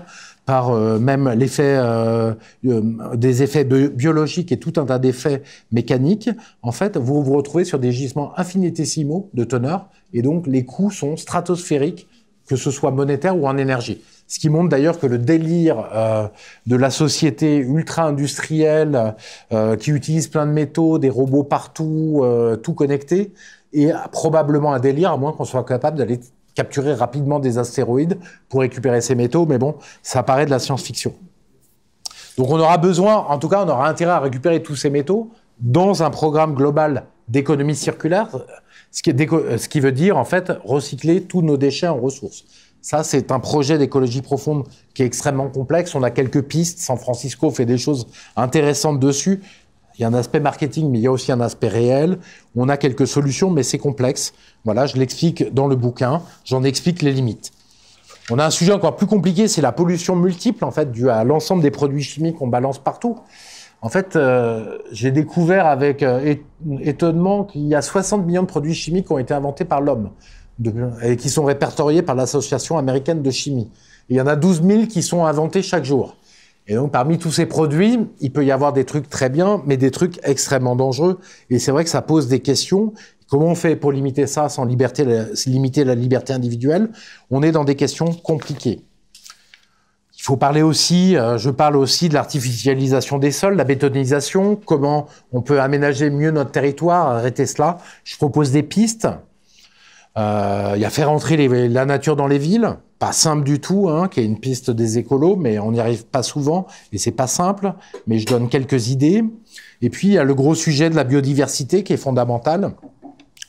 par euh, même l'effet euh, euh, des effets biologiques et tout un tas d'effets mécaniques, en fait, vous vous retrouvez sur des gisements infinitésimaux de teneur, et donc les coûts sont stratosphériques, que ce soit monétaire ou en énergie. Ce qui montre d'ailleurs que le délire de la société ultra-industrielle qui utilise plein de métaux, des robots partout, tout connecté, est probablement un délire, à moins qu'on soit capable d'aller capturer rapidement des astéroïdes pour récupérer ces métaux, mais bon, ça paraît de la science-fiction. Donc on aura besoin, en tout cas, on aura intérêt à récupérer tous ces métaux dans un programme global d'économie circulaire, ce qui, euh, veut dire en fait recycler tous nos déchets en ressources. Ça, c'est un projet d'écologie profonde qui est extrêmement complexe. On a quelques pistes. San Francisco fait des choses intéressantes dessus, il y a un aspect marketing, mais il y a aussi un aspect réel. On a quelques solutions, mais c'est complexe. Voilà, je l'explique dans le bouquin. J'en explique les limites. On a un sujet encore plus compliqué, c'est la pollution multiple, en fait, due à l'ensemble des produits chimiques qu'on balance partout. En fait, euh, j'ai découvert avec euh, étonnement qu'il y a 60 millions de produits chimiques qui ont été inventés par l'homme et qui sont répertoriés par l'Association américaine de chimie. il y en a 12 000 qui sont inventés chaque jour. Et donc, parmi tous ces produits, il peut y avoir des trucs très bien, mais des trucs extrêmement dangereux. Et c'est vrai que ça pose des questions. Comment on fait pour limiter ça sans limiter la liberté individuelle On est dans des questions compliquées. Il faut parler aussi, euh, je parle aussi de l'artificialisation des sols, la bétonisation, comment on peut aménager mieux notre territoire, arrêter cela. Je propose des pistes. Euh, il y a faire entrer la nature dans les villes, pas simple du tout, hein, qui est une piste des écolos, mais on n'y arrive pas souvent et c'est pas simple. Mais je donne quelques idées. Et puis il y a le gros sujet de la biodiversité qui est fondamental,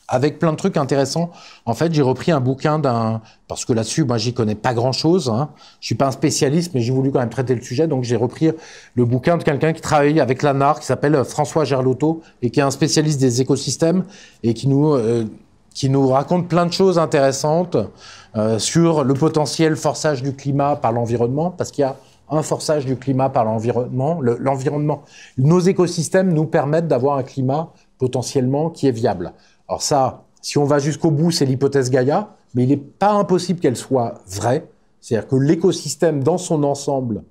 avec plein de trucs intéressants. En fait, j'ai repris un bouquin d'un parce que là-dessus, moi, j'y connais pas grand-chose. Hein. Je suis pas un spécialiste, mais j'ai voulu quand même traiter le sujet, donc j'ai repris le bouquin de quelqu'un qui travaille avec l'ANAR, qui s'appelle euh, François Gerlotto et qui est un spécialiste des écosystèmes et qui nous euh, qui nous raconte plein de choses intéressantes euh, sur le potentiel forçage du climat par l'environnement, parce qu'il y a un forçage du climat par l'environnement. L'environnement, nos écosystèmes nous permettent d'avoir un climat potentiellement qui est viable. Alors ça, si on va jusqu'au bout, c'est l'hypothèse Gaïa, mais il n'est pas impossible qu'elle soit vraie. C'est-à-dire que l'écosystème dans son ensemble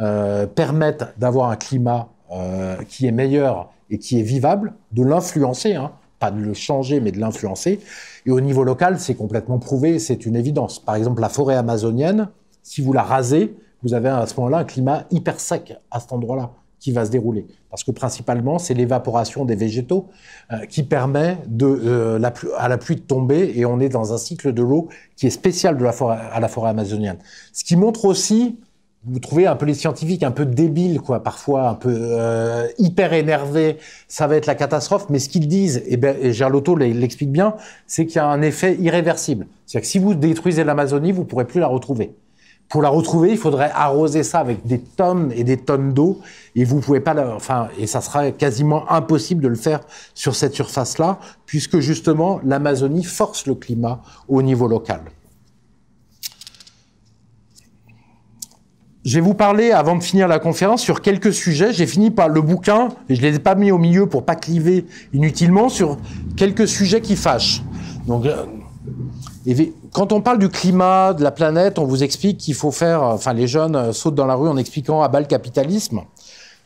euh, permette d'avoir un climat euh, qui est meilleur et qui est vivable, de l'influencer. Hein de le changer, mais de l'influencer. Et au niveau local, c'est complètement prouvé, c'est une évidence. Par exemple, la forêt amazonienne, si vous la rasez, vous avez à ce moment-là un climat hyper sec à cet endroit-là qui va se dérouler. Parce que principalement, c'est l'évaporation des végétaux euh, qui permet de, euh, la à la pluie de tomber et on est dans un cycle de l'eau qui est spécial de la forêt, à la forêt amazonienne. Ce qui montre aussi vous trouvez un peu les scientifiques un peu débiles, quoi, parfois un peu euh, hyper énervés, ça va être la catastrophe. Mais ce qu'ils disent, et, ben, et Gerlotto l'explique bien, c'est qu'il y a un effet irréversible. C'est-à-dire que si vous détruisez l'Amazonie, vous pourrez plus la retrouver. Pour la retrouver, il faudrait arroser ça avec des tonnes et des tonnes d'eau, et vous pouvez pas, la, enfin, et ça sera quasiment impossible de le faire sur cette surface-là, puisque justement l'Amazonie force le climat au niveau local. je vais vous parler, avant de finir la conférence, sur quelques sujets. J'ai fini par le bouquin, et je ne les pas mis au milieu pour pas cliver inutilement, sur quelques sujets qui fâchent. Donc, euh, quand on parle du climat, de la planète, on vous explique qu'il faut faire... Enfin, les jeunes euh, sautent dans la rue en expliquant « à bas le capitalisme ».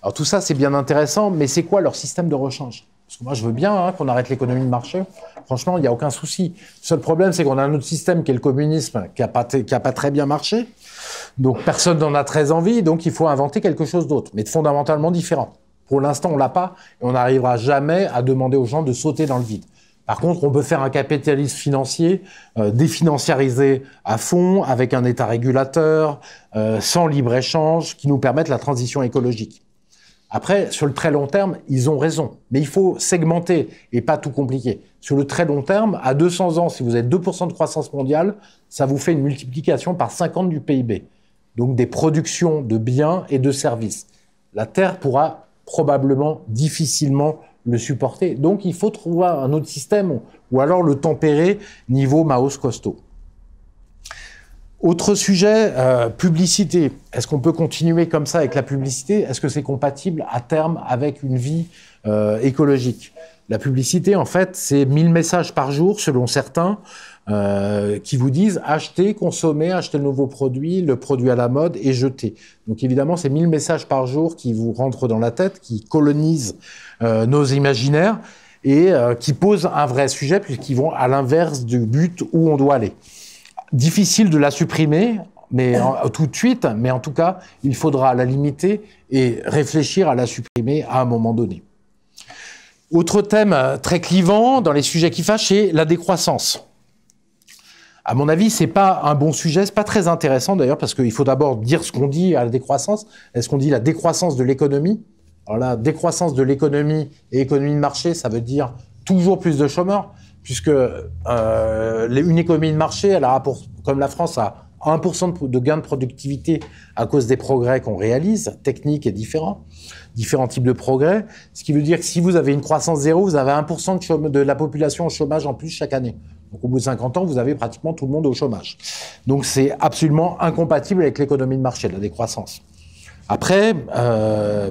Alors tout ça, c'est bien intéressant, mais c'est quoi leur système de rechange parce que moi, je veux bien hein, qu'on arrête l'économie de marché. Franchement, il n'y a aucun souci. Le seul problème, c'est qu'on a un autre système qui est le communisme, qui n'a pas, pas, très bien marché. Donc, personne n'en a très envie. Donc, il faut inventer quelque chose d'autre, mais de fondamentalement différent. Pour l'instant, on l'a pas et on n'arrivera jamais à demander aux gens de sauter dans le vide. Par contre, on peut faire un capitalisme financier euh, définanciarisé à fond, avec un État régulateur, euh, sans libre-échange, qui nous permette la transition écologique. Après, sur le très long terme, ils ont raison. Mais il faut segmenter et pas tout compliquer. Sur le très long terme, à 200 ans, si vous êtes 2% de croissance mondiale, ça vous fait une multiplication par 50 du PIB. Donc des productions de biens et de services. La Terre pourra probablement difficilement le supporter. Donc il faut trouver un autre système ou alors le tempérer niveau Maos costaud. Autre sujet, euh, publicité. Est-ce qu'on peut continuer comme ça avec la publicité Est-ce que c'est compatible à terme avec une vie euh, écologique La publicité, en fait, c'est 1000 messages par jour, selon certains, euh, qui vous disent acheter, consommer, acheter le nouveau produit, le produit à la mode et jeter. Donc évidemment, c'est 1000 messages par jour qui vous rentrent dans la tête, qui colonisent euh, nos imaginaires et euh, qui posent un vrai sujet puisqu'ils vont à l'inverse du but où on doit aller difficile de la supprimer, mais tout de suite, mais en tout cas, il faudra la limiter et réfléchir à la supprimer à un moment donné. Autre thème euh, très clivant dans les sujets qui fâchent, c'est la décroissance. À mon avis, ce n'est pas un bon sujet, c'est pas très intéressant d'ailleurs, parce qu'il faut d'abord dire ce qu'on dit à la décroissance. Est-ce qu'on dit la décroissance de l'économie Alors la décroissance de l'économie et économie de marché, ça veut dire toujours plus de chômeurs puisque euh, une économie de marché, elle a, comme la France a 1% de gain de productivité à cause des progrès qu'on réalise, techniques et différents, différents types de progrès, ce qui veut dire que si vous avez une croissance zéro, vous avez 1% de, de la population au chômage en plus chaque année. Donc au bout de 50 ans, vous avez pratiquement tout le monde au chômage. Donc c'est absolument incompatible avec l'économie de marché, la décroissance. Après, euh,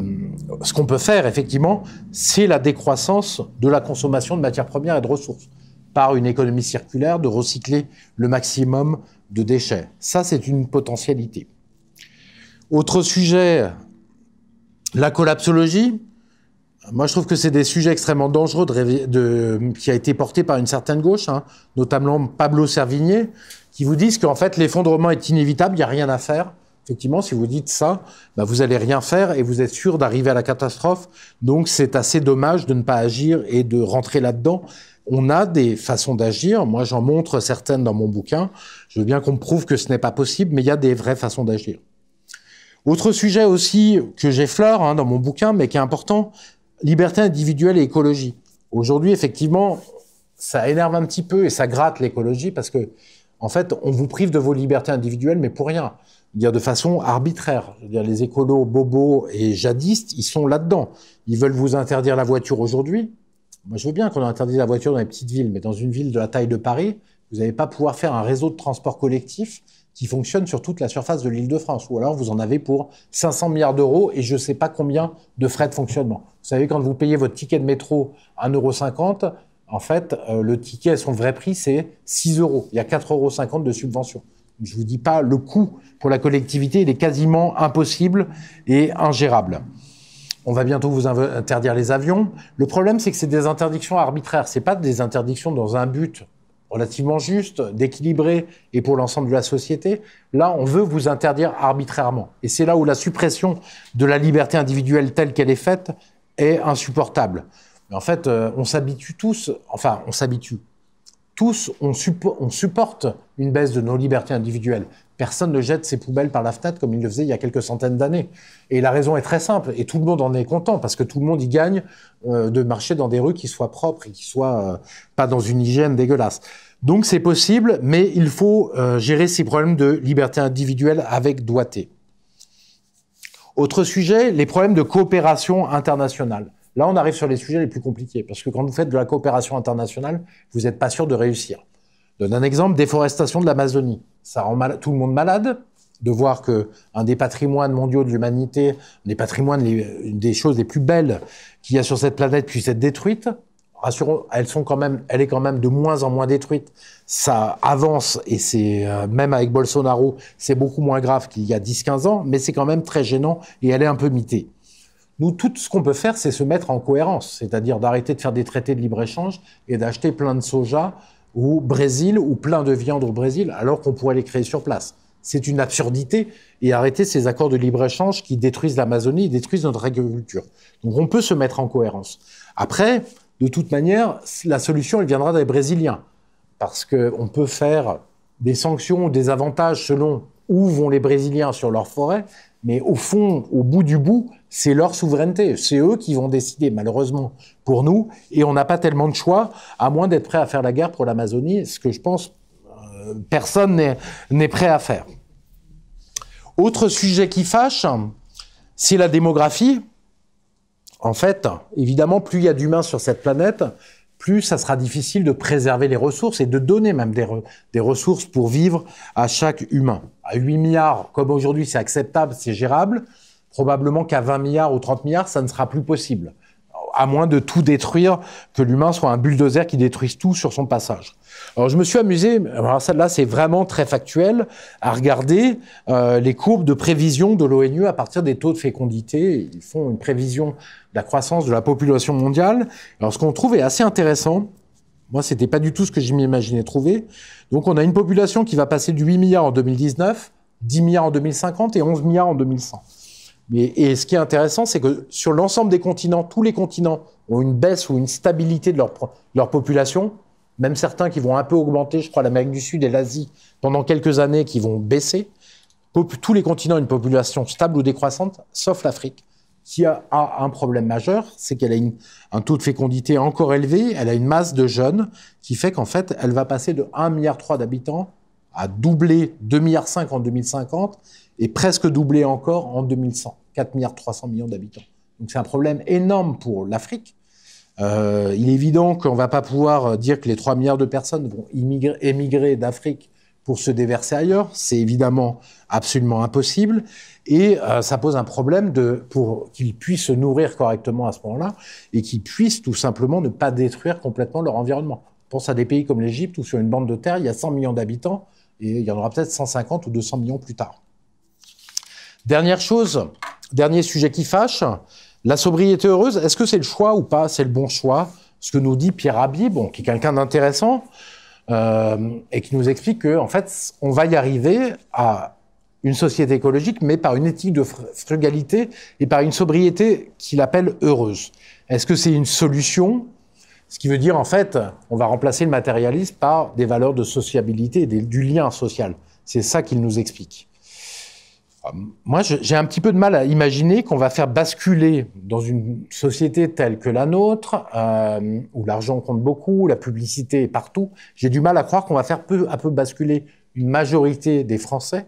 ce qu'on peut faire, effectivement, c'est la décroissance de la consommation de matières premières et de ressources par une économie circulaire de recycler le maximum de déchets. Ça, c'est une potentialité. Autre sujet, la collapsologie. Moi, je trouve que c'est des sujets extrêmement dangereux de, de, qui a été porté par une certaine gauche, hein, notamment Pablo Servigné, qui vous disent qu'en fait, l'effondrement est inévitable, il n'y a rien à faire. Effectivement, si vous dites ça, bah, vous n'allez rien faire et vous êtes sûr d'arriver à la catastrophe. Donc, c'est assez dommage de ne pas agir et de rentrer là-dedans on a des façons d'agir. Moi, j'en montre certaines dans mon bouquin. Je veux bien qu'on me prouve que ce n'est pas possible, mais il y a des vraies façons d'agir. Autre sujet aussi que j'effleure hein, dans mon bouquin, mais qui est important, liberté individuelle et écologie. Aujourd'hui, effectivement, ça énerve un petit peu et ça gratte l'écologie parce que, en fait, on vous prive de vos libertés individuelles, mais pour rien. Dire de façon arbitraire. Dire, les écolos, bobos et jadistes, ils sont là-dedans. Ils veulent vous interdire la voiture aujourd'hui, moi, je veux bien qu'on interdise la voiture dans les petites villes, mais dans une ville de la taille de Paris, vous n'allez pas pouvoir faire un réseau de transport collectif qui fonctionne sur toute la surface de l'île de France. Ou alors, vous en avez pour 500 milliards d'euros et je ne sais pas combien de frais de fonctionnement. Vous savez, quand vous payez votre ticket de métro 1,50 €, en fait, euh, le ticket à son vrai prix, c'est 6 euros. Il y a 4,50 euros de subvention. Je ne vous dis pas, le coût pour la collectivité, il est quasiment impossible et ingérable on va bientôt vous interdire les avions. Le problème, c'est que c'est des interdictions arbitraires. C'est pas des interdictions dans un but relativement juste, d'équilibrer, et pour l'ensemble de la société. Là, on veut vous interdire arbitrairement. Et c'est là où la suppression de la liberté individuelle telle qu'elle est faite est insupportable. en fait, euh, on s'habitue tous, enfin, on s'habitue tous, on, supporte une baisse de nos libertés individuelles. Personne ne jette ses poubelles par la fenêtre comme il le faisait il y a quelques centaines d'années. Et la raison est très simple, et tout le monde en est content, parce que tout le monde y gagne euh, de marcher dans des rues qui soient propres et qui soient euh, pas dans une hygiène dégueulasse. Donc c'est possible, mais il faut euh, gérer ces problèmes de liberté individuelle avec doigté. Autre sujet, les problèmes de coopération internationale. Là, on arrive sur les sujets les plus compliqués, parce que quand vous faites de la coopération internationale, vous n'êtes pas sûr de réussir. donne un exemple, déforestation de l'Amazonie. Ça rend tout le monde malade, de voir que un des patrimoines mondiaux de l'humanité, des patrimoines, des choses les plus belles qu'il y a sur cette planète puisse être détruite. Rassurons, elles sont quand même, elle est quand même de moins en moins détruite. Ça avance et c'est, euh, même avec Bolsonaro, c'est beaucoup moins grave qu'il y a 10-15 ans, mais c'est quand même très gênant et elle est un peu mitée. Nous, tout ce qu'on peut faire, c'est se mettre en cohérence, c'est-à-dire d'arrêter de faire des traités de libre-échange et d'acheter plein de soja au Brésil ou plein de viande au Brésil, alors qu'on pourrait les créer sur place. C'est une absurdité et arrêter ces accords de libre-échange qui détruisent l'Amazonie, détruisent notre agriculture. Donc on peut se mettre en cohérence. Après, de toute manière, la solution, elle viendra des Brésiliens, parce qu'on peut faire des sanctions, ou des avantages selon où vont les Brésiliens sur leur forêt mais au fond, au bout du bout, c'est leur souveraineté. C'est eux qui vont décider, malheureusement, pour nous. Et on n'a pas tellement de choix, à moins d'être prêts à faire la guerre pour l'Amazonie, ce que je pense euh, personne n'est prêt à faire. Autre sujet qui fâche, c'est la démographie. En fait, évidemment, plus il y a d'humains sur cette planète, plus ça sera difficile de préserver les ressources et de donner même des, ressources pour vivre à chaque humain. À 8 milliards, comme aujourd'hui c'est acceptable, c'est gérable, probablement qu'à 20 milliards ou 30 milliards, ça ne sera plus possible, à moins de tout détruire, que l'humain soit un bulldozer qui détruise tout sur son passage. Alors je me suis amusé, alors là c'est vraiment très factuel, à regarder euh, les courbes de prévision de l'ONU à partir des taux de fécondité. Ils font une prévision de la croissance de la population mondiale. Alors ce qu'on trouve est assez intéressant. Moi, ce n'était pas du tout ce que je m'imaginais trouver. Donc, on a une population qui va passer de 8 milliards en 2019, 10 milliards en 2050 et 11 milliards en 2100. Mais, et ce qui est intéressant, c'est que sur l'ensemble des continents, tous les continents ont une baisse ou une stabilité de leur population même certains qui vont un peu augmenter, je crois l'Amérique du Sud et l'Asie pendant quelques années qui vont baisser. Tous les continents ont une population stable ou décroissante, sauf l'Afrique, qui a, un problème majeur, c'est qu'elle a une, un taux de fécondité encore élevé, elle a une masse de jeunes qui fait qu'en fait, elle va passer de 1,3 milliard d'habitants à doubler 2,5 milliards en 2050 et presque doubler encore en 2100, 4,3 milliards d'habitants. Donc c'est un problème énorme pour l'Afrique, euh, il est évident qu'on ne va pas pouvoir euh, dire que les 3 milliards de personnes vont émigrer d'Afrique pour se déverser ailleurs. C'est évidemment absolument impossible. Et euh, ça pose un problème pour qu'ils puissent se nourrir correctement à ce moment-là et qu'ils puissent tout simplement ne pas détruire complètement leur environnement. Pensez pense à des pays comme l'Égypte où sur une bande de terre, il y a 100 millions d'habitants et il y en aura peut-être 150 ou 200 millions plus tard. Dernière chose, dernier sujet qui fâche, la sobriété heureuse, est-ce que c'est le choix ou pas C'est le bon choix Ce que nous dit Pierre Rabhi, bon, qui est quelqu'un d'intéressant, euh, et qui nous explique que, en fait, on va y arriver à une société écologique, mais par une éthique de frugalité et par une sobriété qu'il appelle heureuse. Est-ce que c'est une solution ce qui veut dire, en fait, on va remplacer le matérialisme par des valeurs de sociabilité du lien social. C'est ça qu'il nous explique. Ah, moi, j'ai un petit peu de mal à imaginer qu'on va faire basculer dans une société telle que la nôtre, euh, où l'argent compte beaucoup, la publicité est partout. J'ai du mal à croire qu'on va faire peu à peu basculer une majorité des Français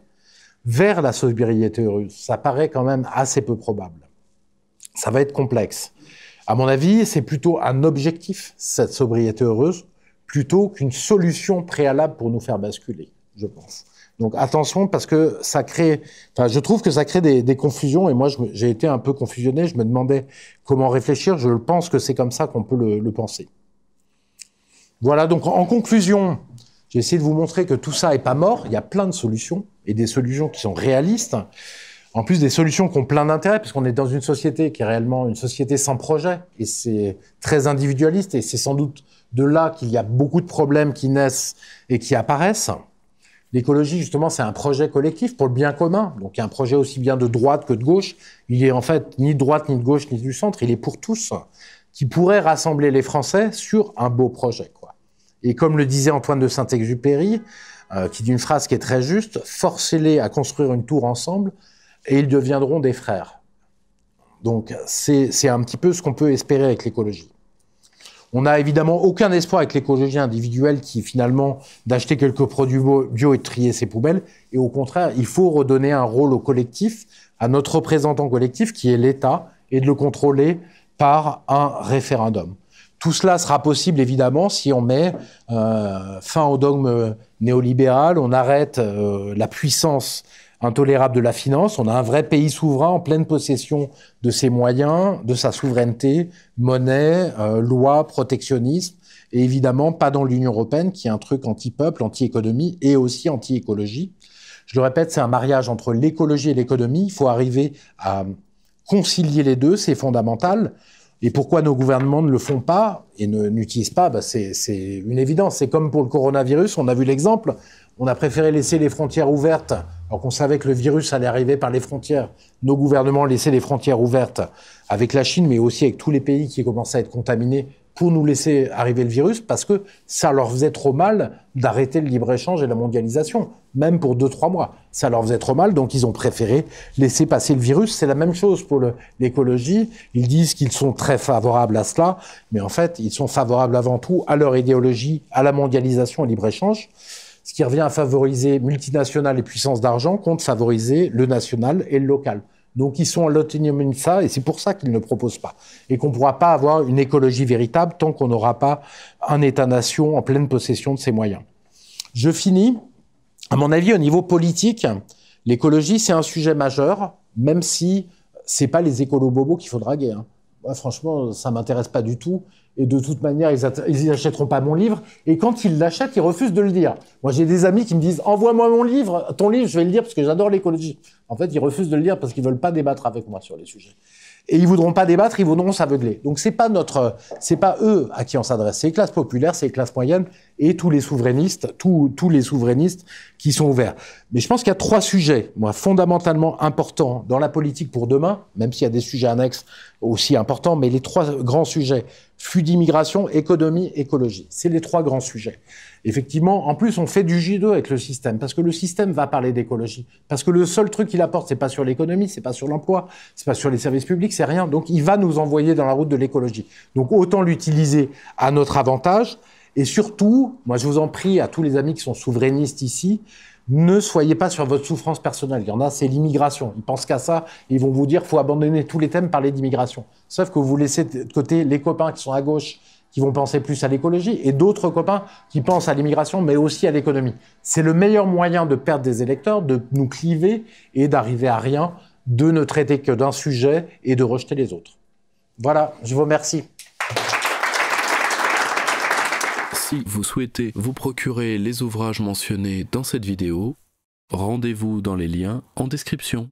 vers la sobriété heureuse. Ça paraît quand même assez peu probable. Ça va être complexe. À mon avis, c'est plutôt un objectif, cette sobriété heureuse, plutôt qu'une solution préalable pour nous faire basculer, je pense. Donc attention parce que ça crée, enfin je trouve que ça crée des, confusions et moi j'ai été un peu confusionné, je me demandais comment réfléchir, je pense que c'est comme ça qu'on peut le, penser. Voilà, donc en conclusion, j'ai essayé de vous montrer que tout ça n'est pas mort, il y a plein de solutions et des solutions qui sont réalistes, en plus des solutions qui ont plein d'intérêt puisqu'on est dans une société qui est réellement une société sans projet et c'est très individualiste et c'est sans doute de là qu'il y a beaucoup de problèmes qui naissent et qui apparaissent. L'écologie, justement, c'est un projet collectif pour le bien commun. Donc, un projet aussi bien de droite que de gauche. Il est en fait ni de droite, ni de gauche, ni du centre. Il est pour tous, qui pourrait rassembler les Français sur un beau projet. Quoi. Et comme le disait Antoine de Saint-Exupéry, euh, qui dit une phrase qui est très juste, forcez-les à construire une tour ensemble et ils deviendront des frères. Donc, c'est un petit peu ce qu'on peut espérer avec l'écologie. On n'a évidemment aucun espoir avec l'écologie individuelle qui finalement d'acheter quelques produits bio et de trier ses poubelles. Et au contraire, il faut redonner un rôle au collectif, à notre représentant collectif qui est l'État, et de le contrôler par un référendum. Tout cela sera possible évidemment si on met euh, fin au dogme néolibéral, on arrête euh, la puissance intolérable de la finance. On a un vrai pays souverain en pleine possession de ses moyens, de sa souveraineté, monnaie, euh, loi, protectionnisme, et évidemment pas dans l'Union européenne, qui est un truc anti-peuple, anti-économie et aussi anti-écologie. Je le répète, c'est un mariage entre l'écologie et l'économie. Il faut arriver à concilier les deux, c'est fondamental. Et pourquoi nos gouvernements ne le font pas et ne n'utilisent pas bah, C'est une évidence. C'est comme pour le coronavirus, on a vu l'exemple. On a préféré laisser les frontières ouvertes, alors qu'on savait que le virus allait arriver par les frontières. Nos gouvernements laissé les frontières ouvertes avec la Chine, mais aussi avec tous les pays qui commençaient à être contaminés pour nous laisser arriver le virus, parce que ça leur faisait trop mal d'arrêter le libre-échange et la mondialisation, même pour deux, trois mois. Ça leur faisait trop mal, donc ils ont préféré laisser passer le virus. C'est la même chose pour l'écologie. Ils disent qu'ils sont très favorables à cela, mais en fait, ils sont favorables avant tout à leur idéologie, à la mondialisation et libre-échange ce qui revient à favoriser multinationales et puissances d'argent contre favoriser le national et le local. Donc ils sont à l'autonomie de ça, et c'est pour ça qu'ils ne proposent pas. Et qu'on ne pourra pas avoir une écologie véritable tant qu'on n'aura pas un État-nation en pleine possession de ses moyens. Je finis. À mon avis, au niveau politique, l'écologie, c'est un sujet majeur, même si ce n'est pas les écolo bobos qu'il faut draguer franchement, ça m'intéresse pas du tout. Et de toute manière, ils, n'achèteront pas mon livre. Et quand ils l'achètent, ils refusent de le lire. Moi, j'ai des amis qui me disent, envoie-moi mon livre, ton livre, je vais le lire parce que j'adore l'écologie. En fait, ils refusent de le lire parce qu'ils veulent pas débattre avec moi sur les sujets. Et ils voudront pas débattre, ils voudront s'aveugler. Donc c'est pas notre, c'est pas eux à qui on s'adresse. C'est les classes populaires, c'est les classes moyennes et tous les souverainistes, tous, tous les souverainistes qui sont ouverts. Mais je pense qu'il y a trois sujets, moi, fondamentalement importants dans la politique pour demain, même s'il y a des sujets annexes aussi importants, mais les trois grands sujets flux d'immigration, économie, écologie. C'est les trois grands sujets. Effectivement, en plus, on fait du J2 avec le système, parce que le système va parler d'écologie. Parce que le seul truc qu'il apporte, c'est pas sur l'économie, c'est pas sur l'emploi, c'est pas sur les services publics, c'est rien. Donc, il va nous envoyer dans la route de l'écologie. Donc, autant l'utiliser à notre avantage. Et surtout, moi, je vous en prie, à tous les amis qui sont souverainistes ici, ne soyez pas sur votre souffrance personnelle. Il y en a, c'est l'immigration. Ils pensent qu'à ça, ils vont vous dire qu'il faut abandonner tous les thèmes, parler d'immigration. Sauf que vous laissez de côté les copains qui sont à gauche, qui vont penser plus à l'écologie, et d'autres copains qui pensent à l'immigration, mais aussi à l'économie. C'est le meilleur moyen de perdre des électeurs, de nous cliver et d'arriver à rien, de ne traiter que d'un sujet et de rejeter les autres. Voilà, je vous remercie. Si vous souhaitez vous procurer les ouvrages mentionnés dans cette vidéo, rendez-vous dans les liens en description.